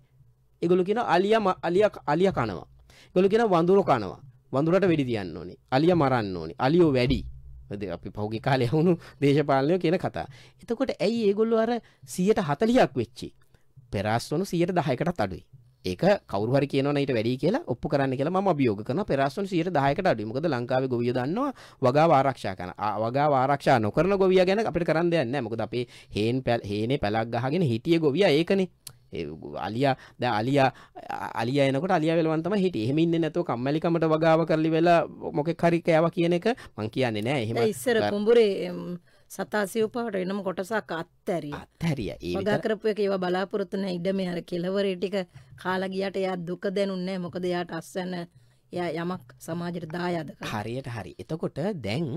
ඒගොල්ලෝ කියනවා අලියා අලියා අලියා කනවා. ඒගොල්ලෝ කියනවා වඳුර කනවා. වඳුරට වෙඩි තියන්න ඕනේ. අලියා මරන්න ඕනේ. අලියෝ වැඩි. අපි පෞගි කාලේ වුණු දේශපාලනය කියන කතා. එතකොට ඇයි ඒගොල්ලෝ අර 140ක් වෙච්චි. පෙරාස්වණු 110කටත් අඩුයි. ඒක කවුරු හරි කියනවා ඊට වැඩි කියලා ඔප්පු කරන්න කියලා මම අභියෝග කරනවා පෙරාස්වණු 110කට අඩුයි. මොකද ලංකාවේ ගොවියෝ දන්නවා වගාව ආරක්ෂා කරන. වගාව ආරක්ෂා නොකරන ගොවියා ගැන අපිට කරන්න දෙයක් නැහැ. මොකද අපේ හේන් හේනේ පැලක් ගහගෙන හිටිය ගොවියා ඒකනේ. අලියා දැ අලියා අලිය එනකට අලිය වෙලවන්තම හිට එහෙමඉන්න නැතුව කම්මලිකමට වගාව කරලි වෙලා මොකෙ හරිකෑව කියන එක මං කියන්නේ නෑ එහෙම ඉස්සර කුඹුරේ සතාසිවපාට එනම කොටසක් අත්තැරි අත්හැරිය ඒ කරපු එක ඒව බලාපොරොත්තුන ඉඩ මෙහර කෙලවරේ ටික කාලා ගියට එයා දුක දැනුන්නේ මොකද එයාට අස්සන්න එයා යමක් සමාජයට දායාද හරියට හරි. එතකොට දැන්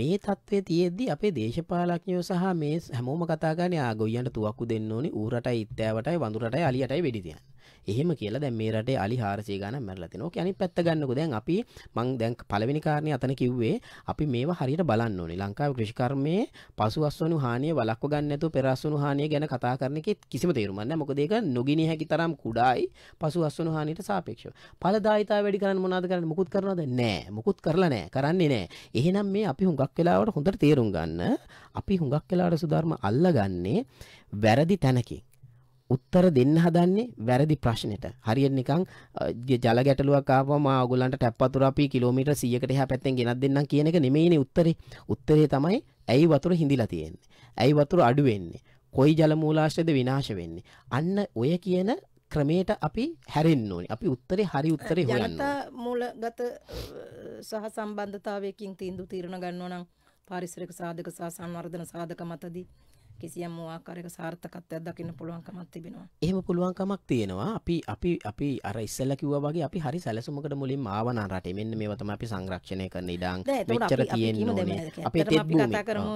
මේ தත්ත්වයේ තියෙද්දි අපේ දේශපාලඥයෝ සහ මේ හැමෝම කතා කරන්නේ ආගොයියන්ට තුවක්කු දෙන්න ඕනේ ඌරටයි ඉත්තෑවටයි වඳුරටයි අලියටයි වෙඩි තියන්න. එහෙම කියලා දැන් මේ රටේ අලි 400 ගණන් මැරලා තිනවා. ඕකේ අනිත් පැත්ත ගන්නකො දැන් අපි මං දැන් පළවෙනි කාරණේ අතන කිව්වේ අපි මේවා හරියට බලන්න ඕනේ. ලංකාවේ කෘෂිකර්මයේ පසුවස්වනු හානිය වළක්ව ගන්න නැතුව පෙරස්වනු හානිය ගැන කතා කරන එකේ කිසිම තේරුමක් නැහැ. මොකද ඒක නොගිනි හැකි තරම් කුඩායි පසුවස්වනු හානියට සාපේක්ෂව. ඵලදායිතාව වැඩි කරන්න මොනවද කරන්නේ? මුකුත් කරනවද? නැහැ. මුකුත් කරලා නැහැ. කරන්නේ නැහැ. එහෙනම් මේ අපි හුඟක් වෙලාවට හොඳට තේරුම් ගන්න අපි හුඟක් වෙලාවට සුධර්ම අල්ලගන්නේ වැරදි තැනකින් උත්තර දෙන්න හදන්නේ වැරදි ප්‍රශ්නෙට. හරියට නිකන් ජල ගැටලුවක් ආවම ආ ඔයගොල්ලන්ට ටැප් වතුර අපි කිලෝමීටර් 100කට එහා පැත්තෙන් ගෙනත් දෙන්නම් කියන එක නෙමෙයිනේ උත්තරේ. උත්තරේ තමයි ඇයි වතුර හිඳිලා තියෙන්නේ? ඇයි වතුර අඩු වෙන්නේ? කොයි ජල මූලාශ්‍රයද විනාශ වෙන්නේ? අන්න ඔය කියන ක්‍රමයට අපි හැරෙන්න ඕනි. අපි උත්තරේ හරි උත්තරේ හොයන්න ඕනි. ජනතා මූලගත සහ සම්බන්ධතාවයකින් තීන්දුව තීරණ ගන්නෝ නම් පාරිසරික සාධක සහ සංවර්ධන සාධක මතදී කිසියම් ආකාරයක සාර්ථකත්වයක් දකින්න පුළුවන්කමක් තිබෙනවා. එහෙම පුළුවන්කමක් තියෙනවා. අපි අපි අපි අර ඉස්සෙල්ලා කිව්වා වගේ අපි හරි සැලසුමකට මුලින්ම ආවන රටේ මෙන්න මේව තමයි අපි සංරක්ෂණය කරන ඉඩම් මෙච්චර තියෙන්න ඕනේ. අපි තෙත් භූමිය. කතා කරමු.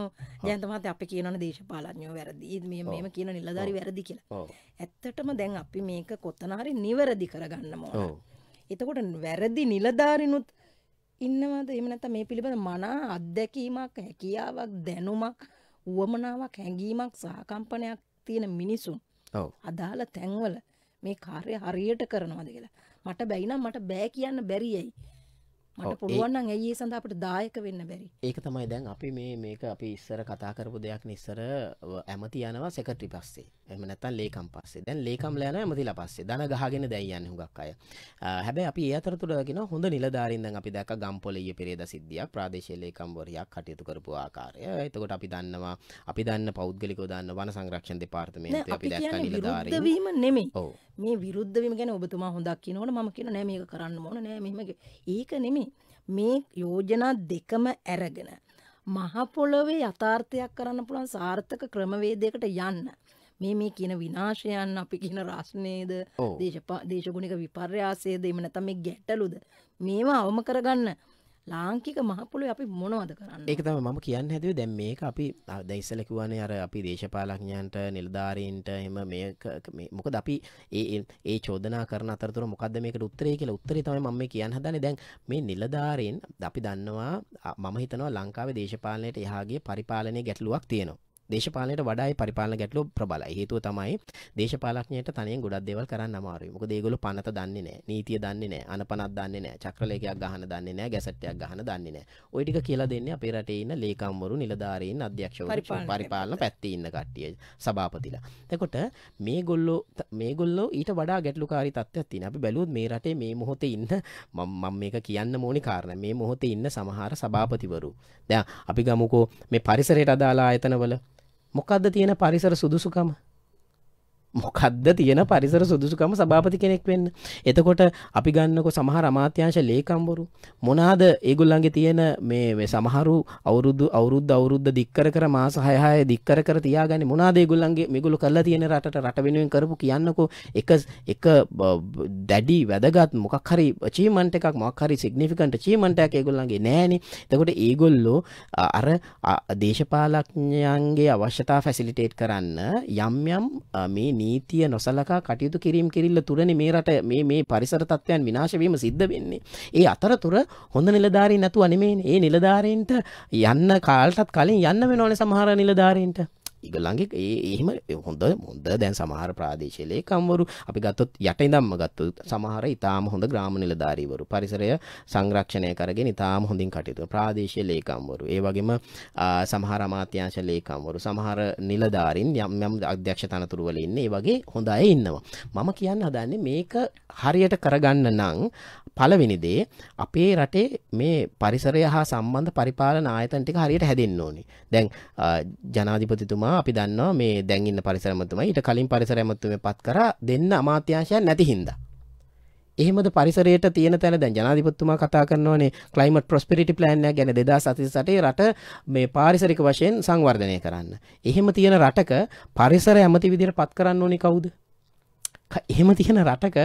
ජයන්ත මහත්තයා අපි කියනවනේ දේශපාලඥයෝ වැරදි. මේ මේම කියන නිලධාරි වැරදි කියලා. ඇත්තටම දැන් අපි මේක කොතන හරි නිවැරදි කරගන්න ඕන. එතකොට වැරදි නිලධාරිනුත් ඉන්නවද එහෙම නැත්නම් මේ පිළිබඳ මනා අත්දැකීමක් හැකියාවක් දැනුමක් වුවමනාවක් හැඟීමක් සහකම්පනයක් තියෙන මිනිසුන් අදාළ තැන්වල මේ කාර්ය හරියට කරනවාද කියලා. මට බැයිනම් මට බෑ කියන්න බැරියයි. මට පුළුවන් නම් ඇයි ඒ සඳහා අපිට දායක වෙන්න බැරි. ඒක තමයි දැන් අපි මේ මේක අපි ඉස්සර කතා කරපු දෙයක් ඉස්සර ඇමති යනවා සෙක්‍රටරි පස්සේ. එහෙම නැත්නම් ලේකම් පස්සේ. දැන් ලේකම් යනවා ඇමතිලා පස්සේ. දන ගහගෙන දැන් යන්නේ හුඟක් අය. හැබැයි අපි ඒ අතරතුර කියන හොඳ නිලධාරීන් දැන් අපි දැක්ක ගම්පොළ ඊයේ පෙරේදා සිද්ධියක් ප්‍රාදේශීය ලේකම්වරයක් කටයුතු කරපු ආකාරය. එතකොට අපි දන්නවා අපි දන්න පෞද්ගලිකව දන්න වන සංරක්ෂණ දෙපාර්තමේන්තුවේ අපි දැක්ක නිලධාරීන්. විරුද්ධවීම නෙමෙයි. මේ විරුද්ධවීම ගැන ඔබතුමා හොඳක් කියනවනේ මම කියන නෑ මේක කරන්න ඕන නෑ මෙහෙම ඒක නෙමෙයි. මේ යෝජනා දෙකම ඇරගෙන. මහපොළොවේ යථාර්ථයක් කරන්න පුළන් සාර්ථක ක්‍රමවේදයකට යන්න. මේ මේ කියන විනාශයන් අපි කියන රශ්නයද දේශපා දේශගුණික විපර්යාසේද එම නැතම ගැටලුද. මේවා අවම කරගන්න ලාංකික මහපොළොවේ අපි මොනවද කරන්න ඒක තමයි මම කියන්න හැදුවේ දැන් මේක අපි දැන් ඉස්සෙල්ලා කිව්වනේ අර අපි දේශපාලඥයන්ට නිලධාරීන්ට එහෙම මේක මොකද අපි ඒ ඒ චෝදනා කරන අතරතුර මොකද්ද මේකට උත්තරේ කියලා උත්තරේ තමයි මම මේ කියන්න හදන්නේ දැන් මේ නිලධාරීන් අපි දන්නවා මම හිතනවා ලංකාවේ දේශපාලනයට එහා ගිය පරිපාලනයේ ගැටලුවක් තියෙනවා දේශපාලනයට වඩායි පරිපාලන ගැටලු ප්‍රබලයි. හේතුව තමයි දේශපාලඥයට තනියෙන් ගොඩක් දේවල් කරන්න අමාරුයි. මොකද ඒගොල්ලෝ පනත දන්නේ නැහැ. නීතිය දන්නේ නැහැ. අනපනක් දන්නේ නැහැ. චක්‍රලේඛයක් ගහන දන්නේ නැහැ. ගැසට් එකක් ගහන දන්නේ නැහැ. ওই ටික කියලා දෙන්නේ අපේ රටේ ඉන්න ලේකම්වරු, නිලධාරීන්, අධ්‍යක්ෂවරු, පරිපාලන පැත්තේ ඉන්න කට්ටිය, සභාපතිලා. එතකොට මේගොල්ලෝ මේගොල්ලෝ ඊට වඩා ගැටලුකාරී තත්ත්වයක් තියෙනවා. අපි බැලුවොත් මේ රටේ මේ මොහොතේ ඉන්න මම මම මේක කියන්න ඕනි කාරණා. මේ මොහොතේ ඉන්න සමහර සභාපතිවරු. දැන් අපි ගමුකෝ මේ පරිසරයට අදාළ ආයතනවල මොකක්ද තියෙන පරිසර සුදුසුකම මොකක්ද තියෙන පරිසර සුදුසුකම සභාපති කෙනෙක් වෙන්න. එතකොට අපි ගන්නකො සමහර අමාත්‍යංශ ලේකම්වරු මොනවාද ඒගොල්ලන්ගේ තියෙන මේ සමහරු අවුරුදු අවුරුද්ද අවුරුද්ද දික්කර කර මාස 6 6 දික්කර කර තියාගන්නේ මොනවාද ඒගොල්ලන්ගේ මේගොල්ලෝ කරලා තියෙන රටට රට වෙනුවෙන් කරපු කියන්නකො එක එක දැඩි වැදගත් මොකක් හරි achievement එකක් මොකක් හරි significant achievement එකක් ඒගොල්ලන්ගේ නැහනේ. එතකොට ඒගොල්ලෝ අර දේශපාලඥයන්ගේ අවශ්‍යතා ෆැසිලිටේට් කරන්න යම් යම් මේ නීතිය නොසලකා කටයුතු කිරීම කිරිල්ල තුරනේ මේ රට මේ මේ පරිසර තත්ත්වයන් විනාශ වීම සිද්ධ වෙන්නේ. ඒ අතරතුර හොඳ නිලධාරීන් නැතුව නෙමෙයිනේ. ඒ නිලධාරීන්ට යන්න කාලටත් කලින් යන්න වෙනෝනේ සමහර නිලධාරීන්ට. ඉගලන්ගේ ඒ එහෙම හොඳ හොඳ දැන් සමහර ප්‍රාදේශීය ලේකම්වරු අපි ගත්තොත් යට ඉඳන්ම ගත්තොත් සමහර ඊටාම හොඳ ග්‍රාම නිලධාරීවරු පරිසරය සංරක්ෂණය කරගෙන ඊටාම හොඳින් කටයුතු ප්‍රාදේශීය ලේකම්වරු ඒ වගේම සමහර අමාත්‍යාංශ ලේකම්වරු සමහර නිලධාරීන් යම් යම් අධ්‍යක්ෂ තනතුරු වල ඉන්නේ ඒ වගේ හොඳ අය ඉන්නවා මම කියන්න හදන්නේ මේක හරියට කරගන්න නම් පළවෙනි දේ අපේ රටේ මේ පරිසරය හා සම්බන්ධ පරිපාලන ආයතන ටික හරියට හැදෙන්න ඕනේ දැන් ජනාධිපතිතුමා දන්නවා අපි දන්නවා මේ දැන්ඉන්න පරිසරමතුම ඊට කලින් පරිසරමතුම පත් කර දෙන්න අමාත්‍යංශයන් නැති හින්දා. එහෙමද පරිසරයට තියෙන තැන දැන් ජනාධිපතිතුමා කතා කරනවානේ ක්ලයිමට් ප්‍රොස්පිරිටි ප්ලෑන් එක ගැන 2037 රට මේ පාරිසරික වශයෙන් සංවර්ධනය කරන්න. එහෙම තියෙන රටක පරිසරය ඇමති විදිහට පත් කරන්න ඕනේ කවුද? එහෙම තියෙන රටක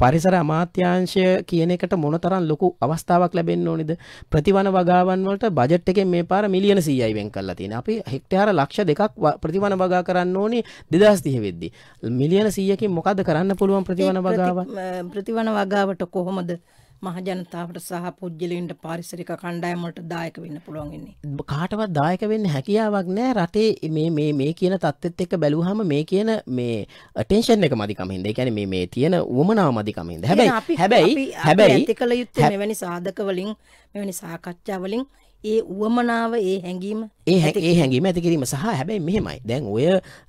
පරිසර අමාත්‍යාංශය කියන එකට මොනතරම් ලොකු අවස්ථාවක් ලැබෙන්න ඕනිද ප්‍රතිවන වගාවන් වලට බජට් එකෙන් මේ පාර මිලියන 100යි වෙන් කරලා තියෙනවා. අපි හෙක්ටයාර ලක්ෂ දෙකක් ප්‍රතිවන වගා කරන්න ඕනි 2030 වෙද්දී. මිලියන 100කින් මොකද කරන්න පුළුවන් ප්‍රතිවන වගාව? ප්‍රතිවන වගාවට කොහොමද මහජනතාවට සහ පුද්ගලයන්ට පාරිසරික කණ්ඩායම් වලට දායක වෙන්න පුළුවන් වෙන්නේ. කාටවත් දායක වෙන්න හැකියාවක් නැහැ රටේ මේ මේ මේ කියන தත්ත්වෙත් එක්ක බැලුවාම මේ කියන මේ ටෙන්ෂන් එක මදිකම හින්දා. ඒ කියන්නේ මේ මේ තියෙන උවමනාව මදිකම හින්දා. හැබැයි හැබැයි හැබැයි ඇතිකල යුත්තේ මෙවැනි සාධක වලින් මෙවැනි සාකච්ඡා වලින් ඒ උවමනාව ඒ හැඟීම ඒ ඒ හැඟීම ඇති කිරීම සහ හැබැයි මෙහෙමයි දැන් ඔය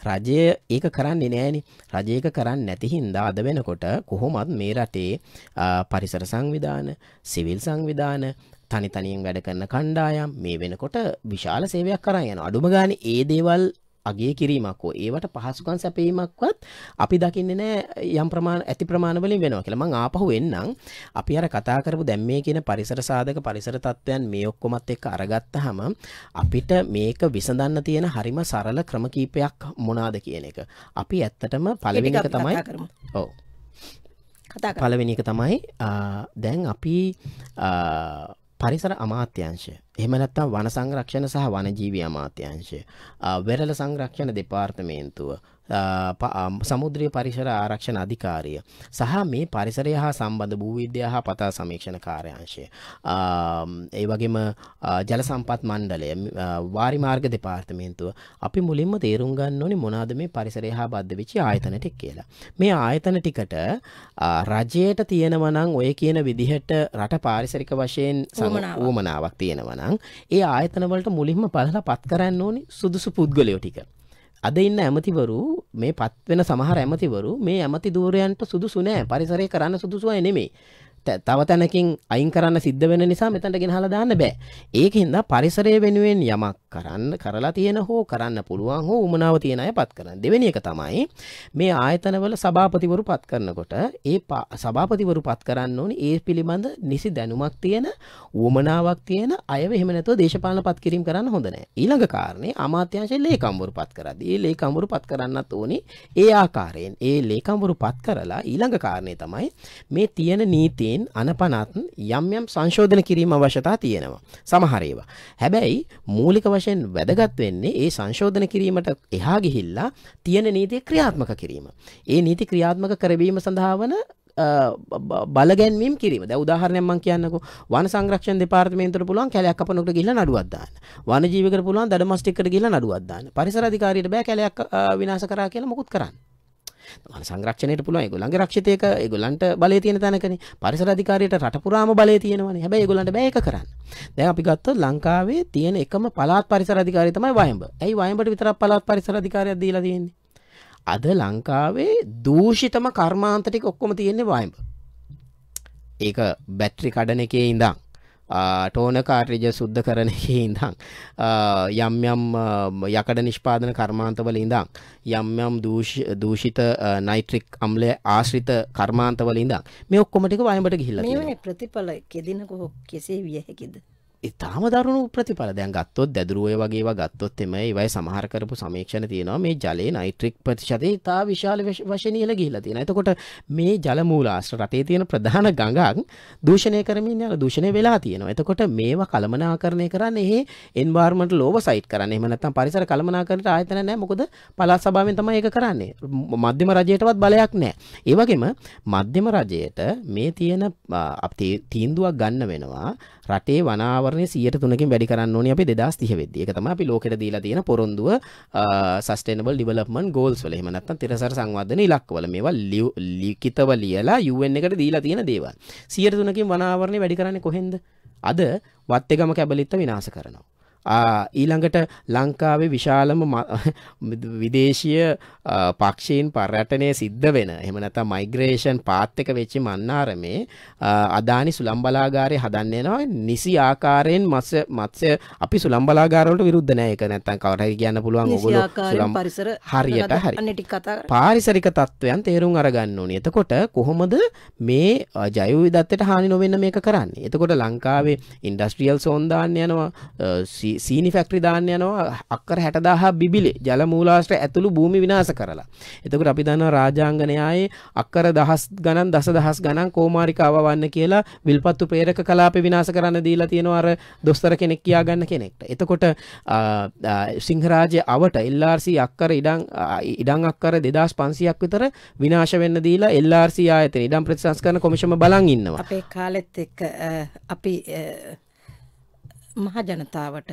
රජය ඒක කරන්නේ නෑනි රජයක කරන්න නැති හින්දා අද වෙනකොට කොහොමත් මේ රටේ පරිසර සංවිධාන සිවිල් සංවිධාන තනි තනියෙන් වැඩ කරන කණ්ඩායම් මේ වෙනකොට විශාල සේවයක් කරන්න යන අඩුම ගාන ඒ දේවල් අගේ කිරීමක් හෝ ඒවට පහසුකම් සැපීමක්වත් අපි දකින්නේ නැහැ යම් ප්‍රමාණ ඇති ප්‍රමාණ වලින් වෙනවා කියලා. මං ආපහු එන්නම්. අපි අර කතා කරපු දැන් මේ කියන පරිසර සාධක පරිසර තත්ත්වයන් මේ ඔක්කොමත් එක්ක අරගත්තාම අපිට මේක විසඳන්න තියෙන හරිම සරල ක්‍රම කීපයක් මොනවාද කියන එක. අපි ඇත්තටම පළවෙනි එක තමයි ඔව්. පළවෙනි එක තමයි දැන් අපි පරිසර අමාත්‍යංශය එහෙම නැත්නම් වන සංරක්ෂණ සහ වනජීවි අමාත්‍යංශය වෙරළ සංරක්ෂණ දෙපාර්තමේන්තුව සමුද්‍රීය පරිසර ආරක්ෂණ අධිකාරිය සහ මේ පරිසරය හා සම්බන්ධ භූවිද්‍යා හා පතා සමීක්ෂණ කාර්යාංශය. ඒ වගේම ජල සම්පත් මණ්ඩලය වාරි මාර්ග දෙපාර්තමේන්තුව අපි මුලින්ම තේරුම් ගන්න ඕනේ මොනවාද මේ පරිසරය හා බද්ධ වෙච්ච ආයතන ටික කියලා. මේ ආයතන ටිකට රජයට තියෙනවා නම් ඔය කියන විදිහට රට පාරිසරික වශයෙන් වුවමනාවක් තියෙනවා නම් ඒ ආයතන වලට මුලින්ම බලලා පත් කරන්න ඕනේ සුදුසු පුද්ගලයෝ ටික. අද ඉන්න ඇමතිවරු මේ පත්වෙන සමහර ඇමතිවරු මේ ඇමති දූරයන්ට සුදුසු නෑ පරිසරය කරන්න සුදුසුවය නෙමේ තව තැනකින් අයින් කරන්න සිද්ධ වෙන නිසා මෙතැට ගෙනහලා දාන්න බෑ. ඒක හින්දා පරිසරය වෙනුවෙන් යමක් කරන්න කරලා තියෙන හෝ කරන්න පුළුවන් හෝ උමනාව තියෙන අය පත් කරන්න. දෙවෙනි එක තමයි මේ ආයතනවල සභාපතිවරු පත් කරනකොට ඒ සභාපතිවරු පත් කරන්න ඕනි ඒ පිළිබඳ නිසි දැනුමක් තියෙන උමනාවක් තියෙන අය එහෙම නැතුව දේශපාලන පත් කිරීම කරන්න හොඳ නැහැ. ඊළඟ කාරණේ අමාත්‍යාංශයේ ලේකම්වරු පත් කරද්දී ඒ ලේකම්වරු පත් කරන්නත් ඕනි ඒ ආකාරයෙන් ඒ ලේකම්වරු පත් කරලා ඊළඟ කාරණේ තමයි මේ තියෙන නීති සමයෙන් අනපනත් යම් යම් සංශෝධන කිරීම අවශ්‍යතා තියෙනවා. සමහර ඒවා. හැබැයි මූලික වශයෙන් වැදගත් වෙන්නේ ඒ සංශෝධන කිරීමට එහා ගිහිල්ලා තියෙන නීති ක්‍රියාත්මක කිරීම. ඒ නීති ක්‍රියාත්මක කරවීම සඳහා වන බලගැන්වීම් කිරීම දැන් උදාහරණයක් මම කියන්නකො වන සංරක්ෂණ දෙපාර්තමේන්තුවට පුළුවන් කැලයක් කපනකොට ගිහිල්ලා නඩුවක් දාන්න. වනජීවිකට පුළුවන් දඩමස්ටික්කට ගිහිල්ලා නඩුවක් දාන්න. පරිසර අධිකාරියට බෑ කැලයක් විනාශ කරා කියලා මොකුත් කරන්න. සංරක්ෂණයට පුළුවන් ඒගොල්ලන්ගේ රක්ෂිතයක ඒගොල්ලන්ට බලය තියෙන තැනකනේ පරිසර අධිකාරියට රට පුරාම බලය තියෙනවනේ හැබැයි ඒගොල්ලන්ට බෑ ඒක කරන්න දැන් අපි ගත්තොත් ලංකාවේ තියෙන එකම පළාත් පරිසර අධිකාරිය තමයි වයඹ ඇයි වයඹට විතරක් පළාත් පරිසර අධිකාරියක් දීලා තියෙන්නේ අද ලංකාවේ දූෂිතම කර්මාන්ත ටික ඔක්කොම තියෙන්නේ වයඹ ඒක බැටරි කඩන එකේ ඉඳන් ටෝන කාටරිජ සුද්ධ කරන එකේ ඉඳන් යම් යම් යකඩ නිෂ්පාදන කර්මාන්තවල ඉඳන් යම් යම් දූෂිත නයිට්‍රික් අම්ලය ආශ්‍රිත කර්මාන්තවල ඉඳන් මේ ඔක්කොම ටික වයඹට ගිහිල්ලා තියෙනවා. මේ ප්‍රතිඵල කෙදිනකො කෙසේ විය හැකිද? ඉතාම දරුණු ප්‍රතිඵල දැන් ගත්තොත් දැදුරුවය වගේ ගත්තොත් එම ඒවයි සමහර කරපු සමීක්ෂණ තියෙනවා මේ ජලයේ නයිට්‍රික් ප්‍රතිශතය ඉතා විශාල වශයෙන් ඉහළ ගිහිලා තියෙනවා. එතකොට මේ ජල මූලාශ්‍ර රටේ තියෙන ප්‍රධාන ගඟක් දූෂණය කරමින් යන දූෂණය වෙලා තියෙනවා. එතකොට මේවා කළමනාකරණය කරන්නේ එහේ එන්වයරන්මන්ටල් ඕවර්සයිට් කරන්න. එහෙම නැත්නම් පරිසර කළමනාකරණයට ආයතන නැහැ. මොකද පළාත් සභාවෙන් තමයි ඒක කරන්නේ. මධ්‍යම රජයටවත් බලයක් නැහැ. ඒ වගේම මධ්‍යම රජයට මේ තියෙන තීන්දුවක් ගන්න වෙනවා. රටේ වනාවරණ ආවරණය 103කින් වැඩි කරන්න ඕනේ අපි 2030 වෙද්දී. ඒක තමයි අපි ලෝකෙට දීලා තියෙන පොරොන්දුව sustainable development goals වල. එහෙම නැත්නම් තිරසර සංවර්ධන ඉලක්කවල මේවා ලිඛිතව ලියලා UN එකට දීලා තියෙන දේවල්. 103කින් වන ආවරණය වැඩි කරන්නේ කොහෙන්ද? අද වත්තිගම කැබලිත්ත විනාශ කරනවා. ඊළඟට ලංකාවේ විශාලම විදේශීය පක්ෂීන් පර්යටනය සිද්ධ වෙන එහෙම නැත්නම් මයිග්‍රේෂන් පාත් එක වෙච්ච මන්නාරමේ අදානි සුලම් බලාගාරය හදන්න යනවා නිසි ආකාරයෙන් මස් මත්ස්‍ය අපි සුලම් බලාගාර වලට විරුද්ධ නෑ ඒක නැත්නම් කවුරු හරි කියන්න පුළුවන් ඕගොල්ලෝ සුලම් පරිසර හරියට හරි පාරිසරික තත්වයන් තේරුම් අරගන්න ඕනේ. එතකොට කොහොමද මේ ජෛව විවිධත්වයට හානි නොවෙන්න මේක කරන්නේ? එතකොට ලංකාවේ ඉන්ඩස්ට්‍රියල් සෝන් දාන්න යනවා සීනි ෆැක්ටරි දාන්න යනවා අක්කර 60000 බිබිලේ ජල මූලාශ්‍ර ඇතුළු භූමි විනාශ කරලා. එතකොට අපි දන්නවා රාජාංගනයායේ අක්කර දහස් ගණන් දසදහස් ගණන් කෝමාරිකාව වවන්න කියලා විල්පත්තු ප්‍රේරක කලාප විනාශ කරන්න දීලා තියෙනවා අර දොස්තර කෙනෙක් කියා ගන්න කෙනෙක්ට. එතකොට සිංහරාජය අවට LRC අක්කර ඉඩම් ඉඩම් අක්කර 2500ක් විතර විනාශ වෙන්න දීලා LRC ආයතන ඉඩම් ප්‍රතිසංස්කරණ කොමිෂම බලන් ඉන්නවා. අපේ කාලෙත් එක්ක අපි මහජනතාවට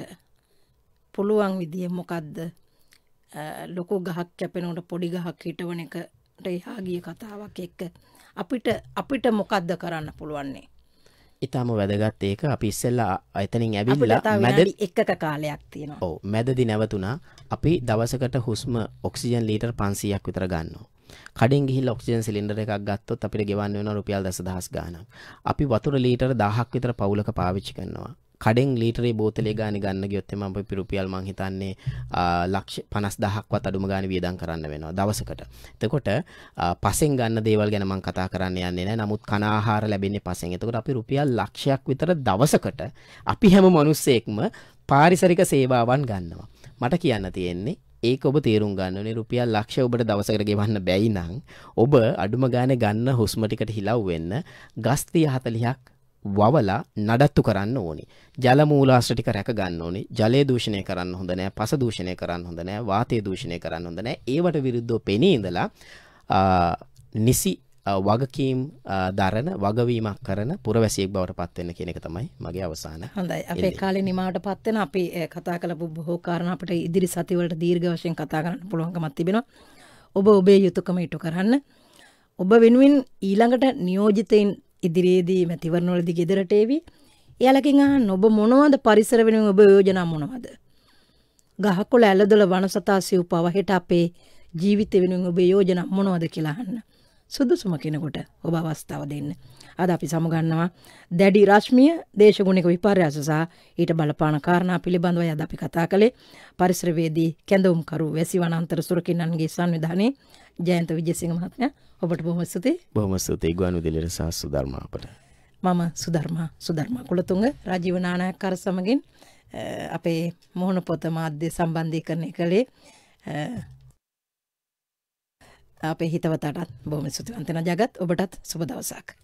පුළුවන් විදිය මොකක්ද ලොකු ගහක් කැපෙනට පොඩි ගහක් හිටවන එකට එහාගිය කතාවක් එක්ක අපිට අපිට මොකක්ද කරන්න පුළුවන්නේ ඉතාම වැදගත් ඒක අපි ඉස්සෙල්ලා අතනින් ඇවිල්ලා මැද එකක කාලයක් තියෙන ඕ මැදදි නැවතුනා අපි දවසකට හුස්ම ඔක්සිජන් ලීටර් පන්සියක් විතර ගන්නවා කඩින් ගිහිල් ඔක්සිජන් සිලින්ඩර එකක් ගත්තොත් අපිට ගෙවන්න වෙන රුපියල් දස දහස් ගානක් අපි වතුර ලීටර් දහක් විතර පවුලක පාවිච්චි කරනවා කඩෙන් ලීටරේ බෝතලේ ගාන ගන්න ගියොත්තෙම අප පිරුපියල් මං හිතන්නේ ලක්ෂ පනස් දහක්වත් අඩුම ගාන වියදම් කරන්න වෙනවා දවසකට එතකොට පසෙන් ගන්න දේවල් ගැන මං කතා කරන්න යන්නේ නෑ නමුත් කන ආහාර ලැබෙන්නේ පසෙන් එතකොට අපි රුපියල් ලක්ෂයක් විතර දවසකට අපි හැම මනුස්සයෙක්ම පාරිසරික සේවාවන් ගන්නවා මට කියන්න තියෙන්නේ ඒක ඔබ තේරුම් ගන්නනේ රුපියල් ලක්ෂ ඔබට දවසකට ගෙවන්න බැයි නම් ඔබ අඩුම ගානේ ගන්න හුස්ම ටිකට හිලව් වෙන්න ගස් 30 40ක් වවලා නඩත්තු කරන්න ඕනි. ජල මූලාශ්‍ර ටික රැක ගන්න ඕනි. ජලය දූෂණය කරන්න හොඳ නෑ. පස දූෂණය කරන්න හොඳ නෑ. වාතය දූෂණය කරන්න හොඳ නෑ. ඒවට විරුද්ධව පෙනී ඉඳලා නිසි වගකීම් දරන වගවීමක් කරන පුරවැසියෙක් බවට පත්වෙන්න කියන එක තමයි මගේ අවසාන. හොඳයි. අපේ කාලේ නිමාවට පත්වෙන අපි කතා කළපු බොහෝ කාරණා අපිට ඉදිරි සතිවලට දීර්ඝ වශයෙන් කතා කරන්න පුළුවන්කමක් තිබෙනවා. ඔබ ඔබේ යුතුයකම ඉටු කරන්න. ඔබ වෙනුවෙන් ඊළඟට නියෝජිතයින් ඉදිරියේදී මැතිවරණවලදී ගෙදරට එවි. එයාලකින් අහන්න ඔබ මොනවද පරිසර වෙනුවෙන් ඔබ යෝජනා මොනවද? ගහකොළ ඇලදොල වනසතා සිව්පව හෙට අපේ ජීවිතය වෙනුවෙන් ඔබ යෝජනා මොනවද කියලා අහන්න. සුදුසුම කෙනෙකුට ඔබ අවස්ථාව දෙන්න. අද අපි සමුගන්නවා දැඩි රශ්මිය දේශගුණික විපර්යාස සහ ඊට බලපාන කාරණා පිළිබඳව අද අපි කතා කළේ පරිසරවේදී කැඳවුම්කරු වැසි වනාන්තර සුරකින්නන්ගේ සංවිධානයේ ජයන්ත විජේසිංහ මහත්මයා ඔබට බොහොම ස්තුතියි. බොහොම ස්තුතියි ගුවන් විදුලියට සහ සුධර්මා අපට. මම සුධර්මා සුධර්මා කුලතුංග රජීව නානායක්කාර සමගින් අපේ මොහොන පොත මාධ්‍ය සම්බන්ධීකරණය කළේ අපේ හිතවතටත් බොහොම ස්තුතිවන්තන ජගත් ඔබටත් සුබ දවසක්.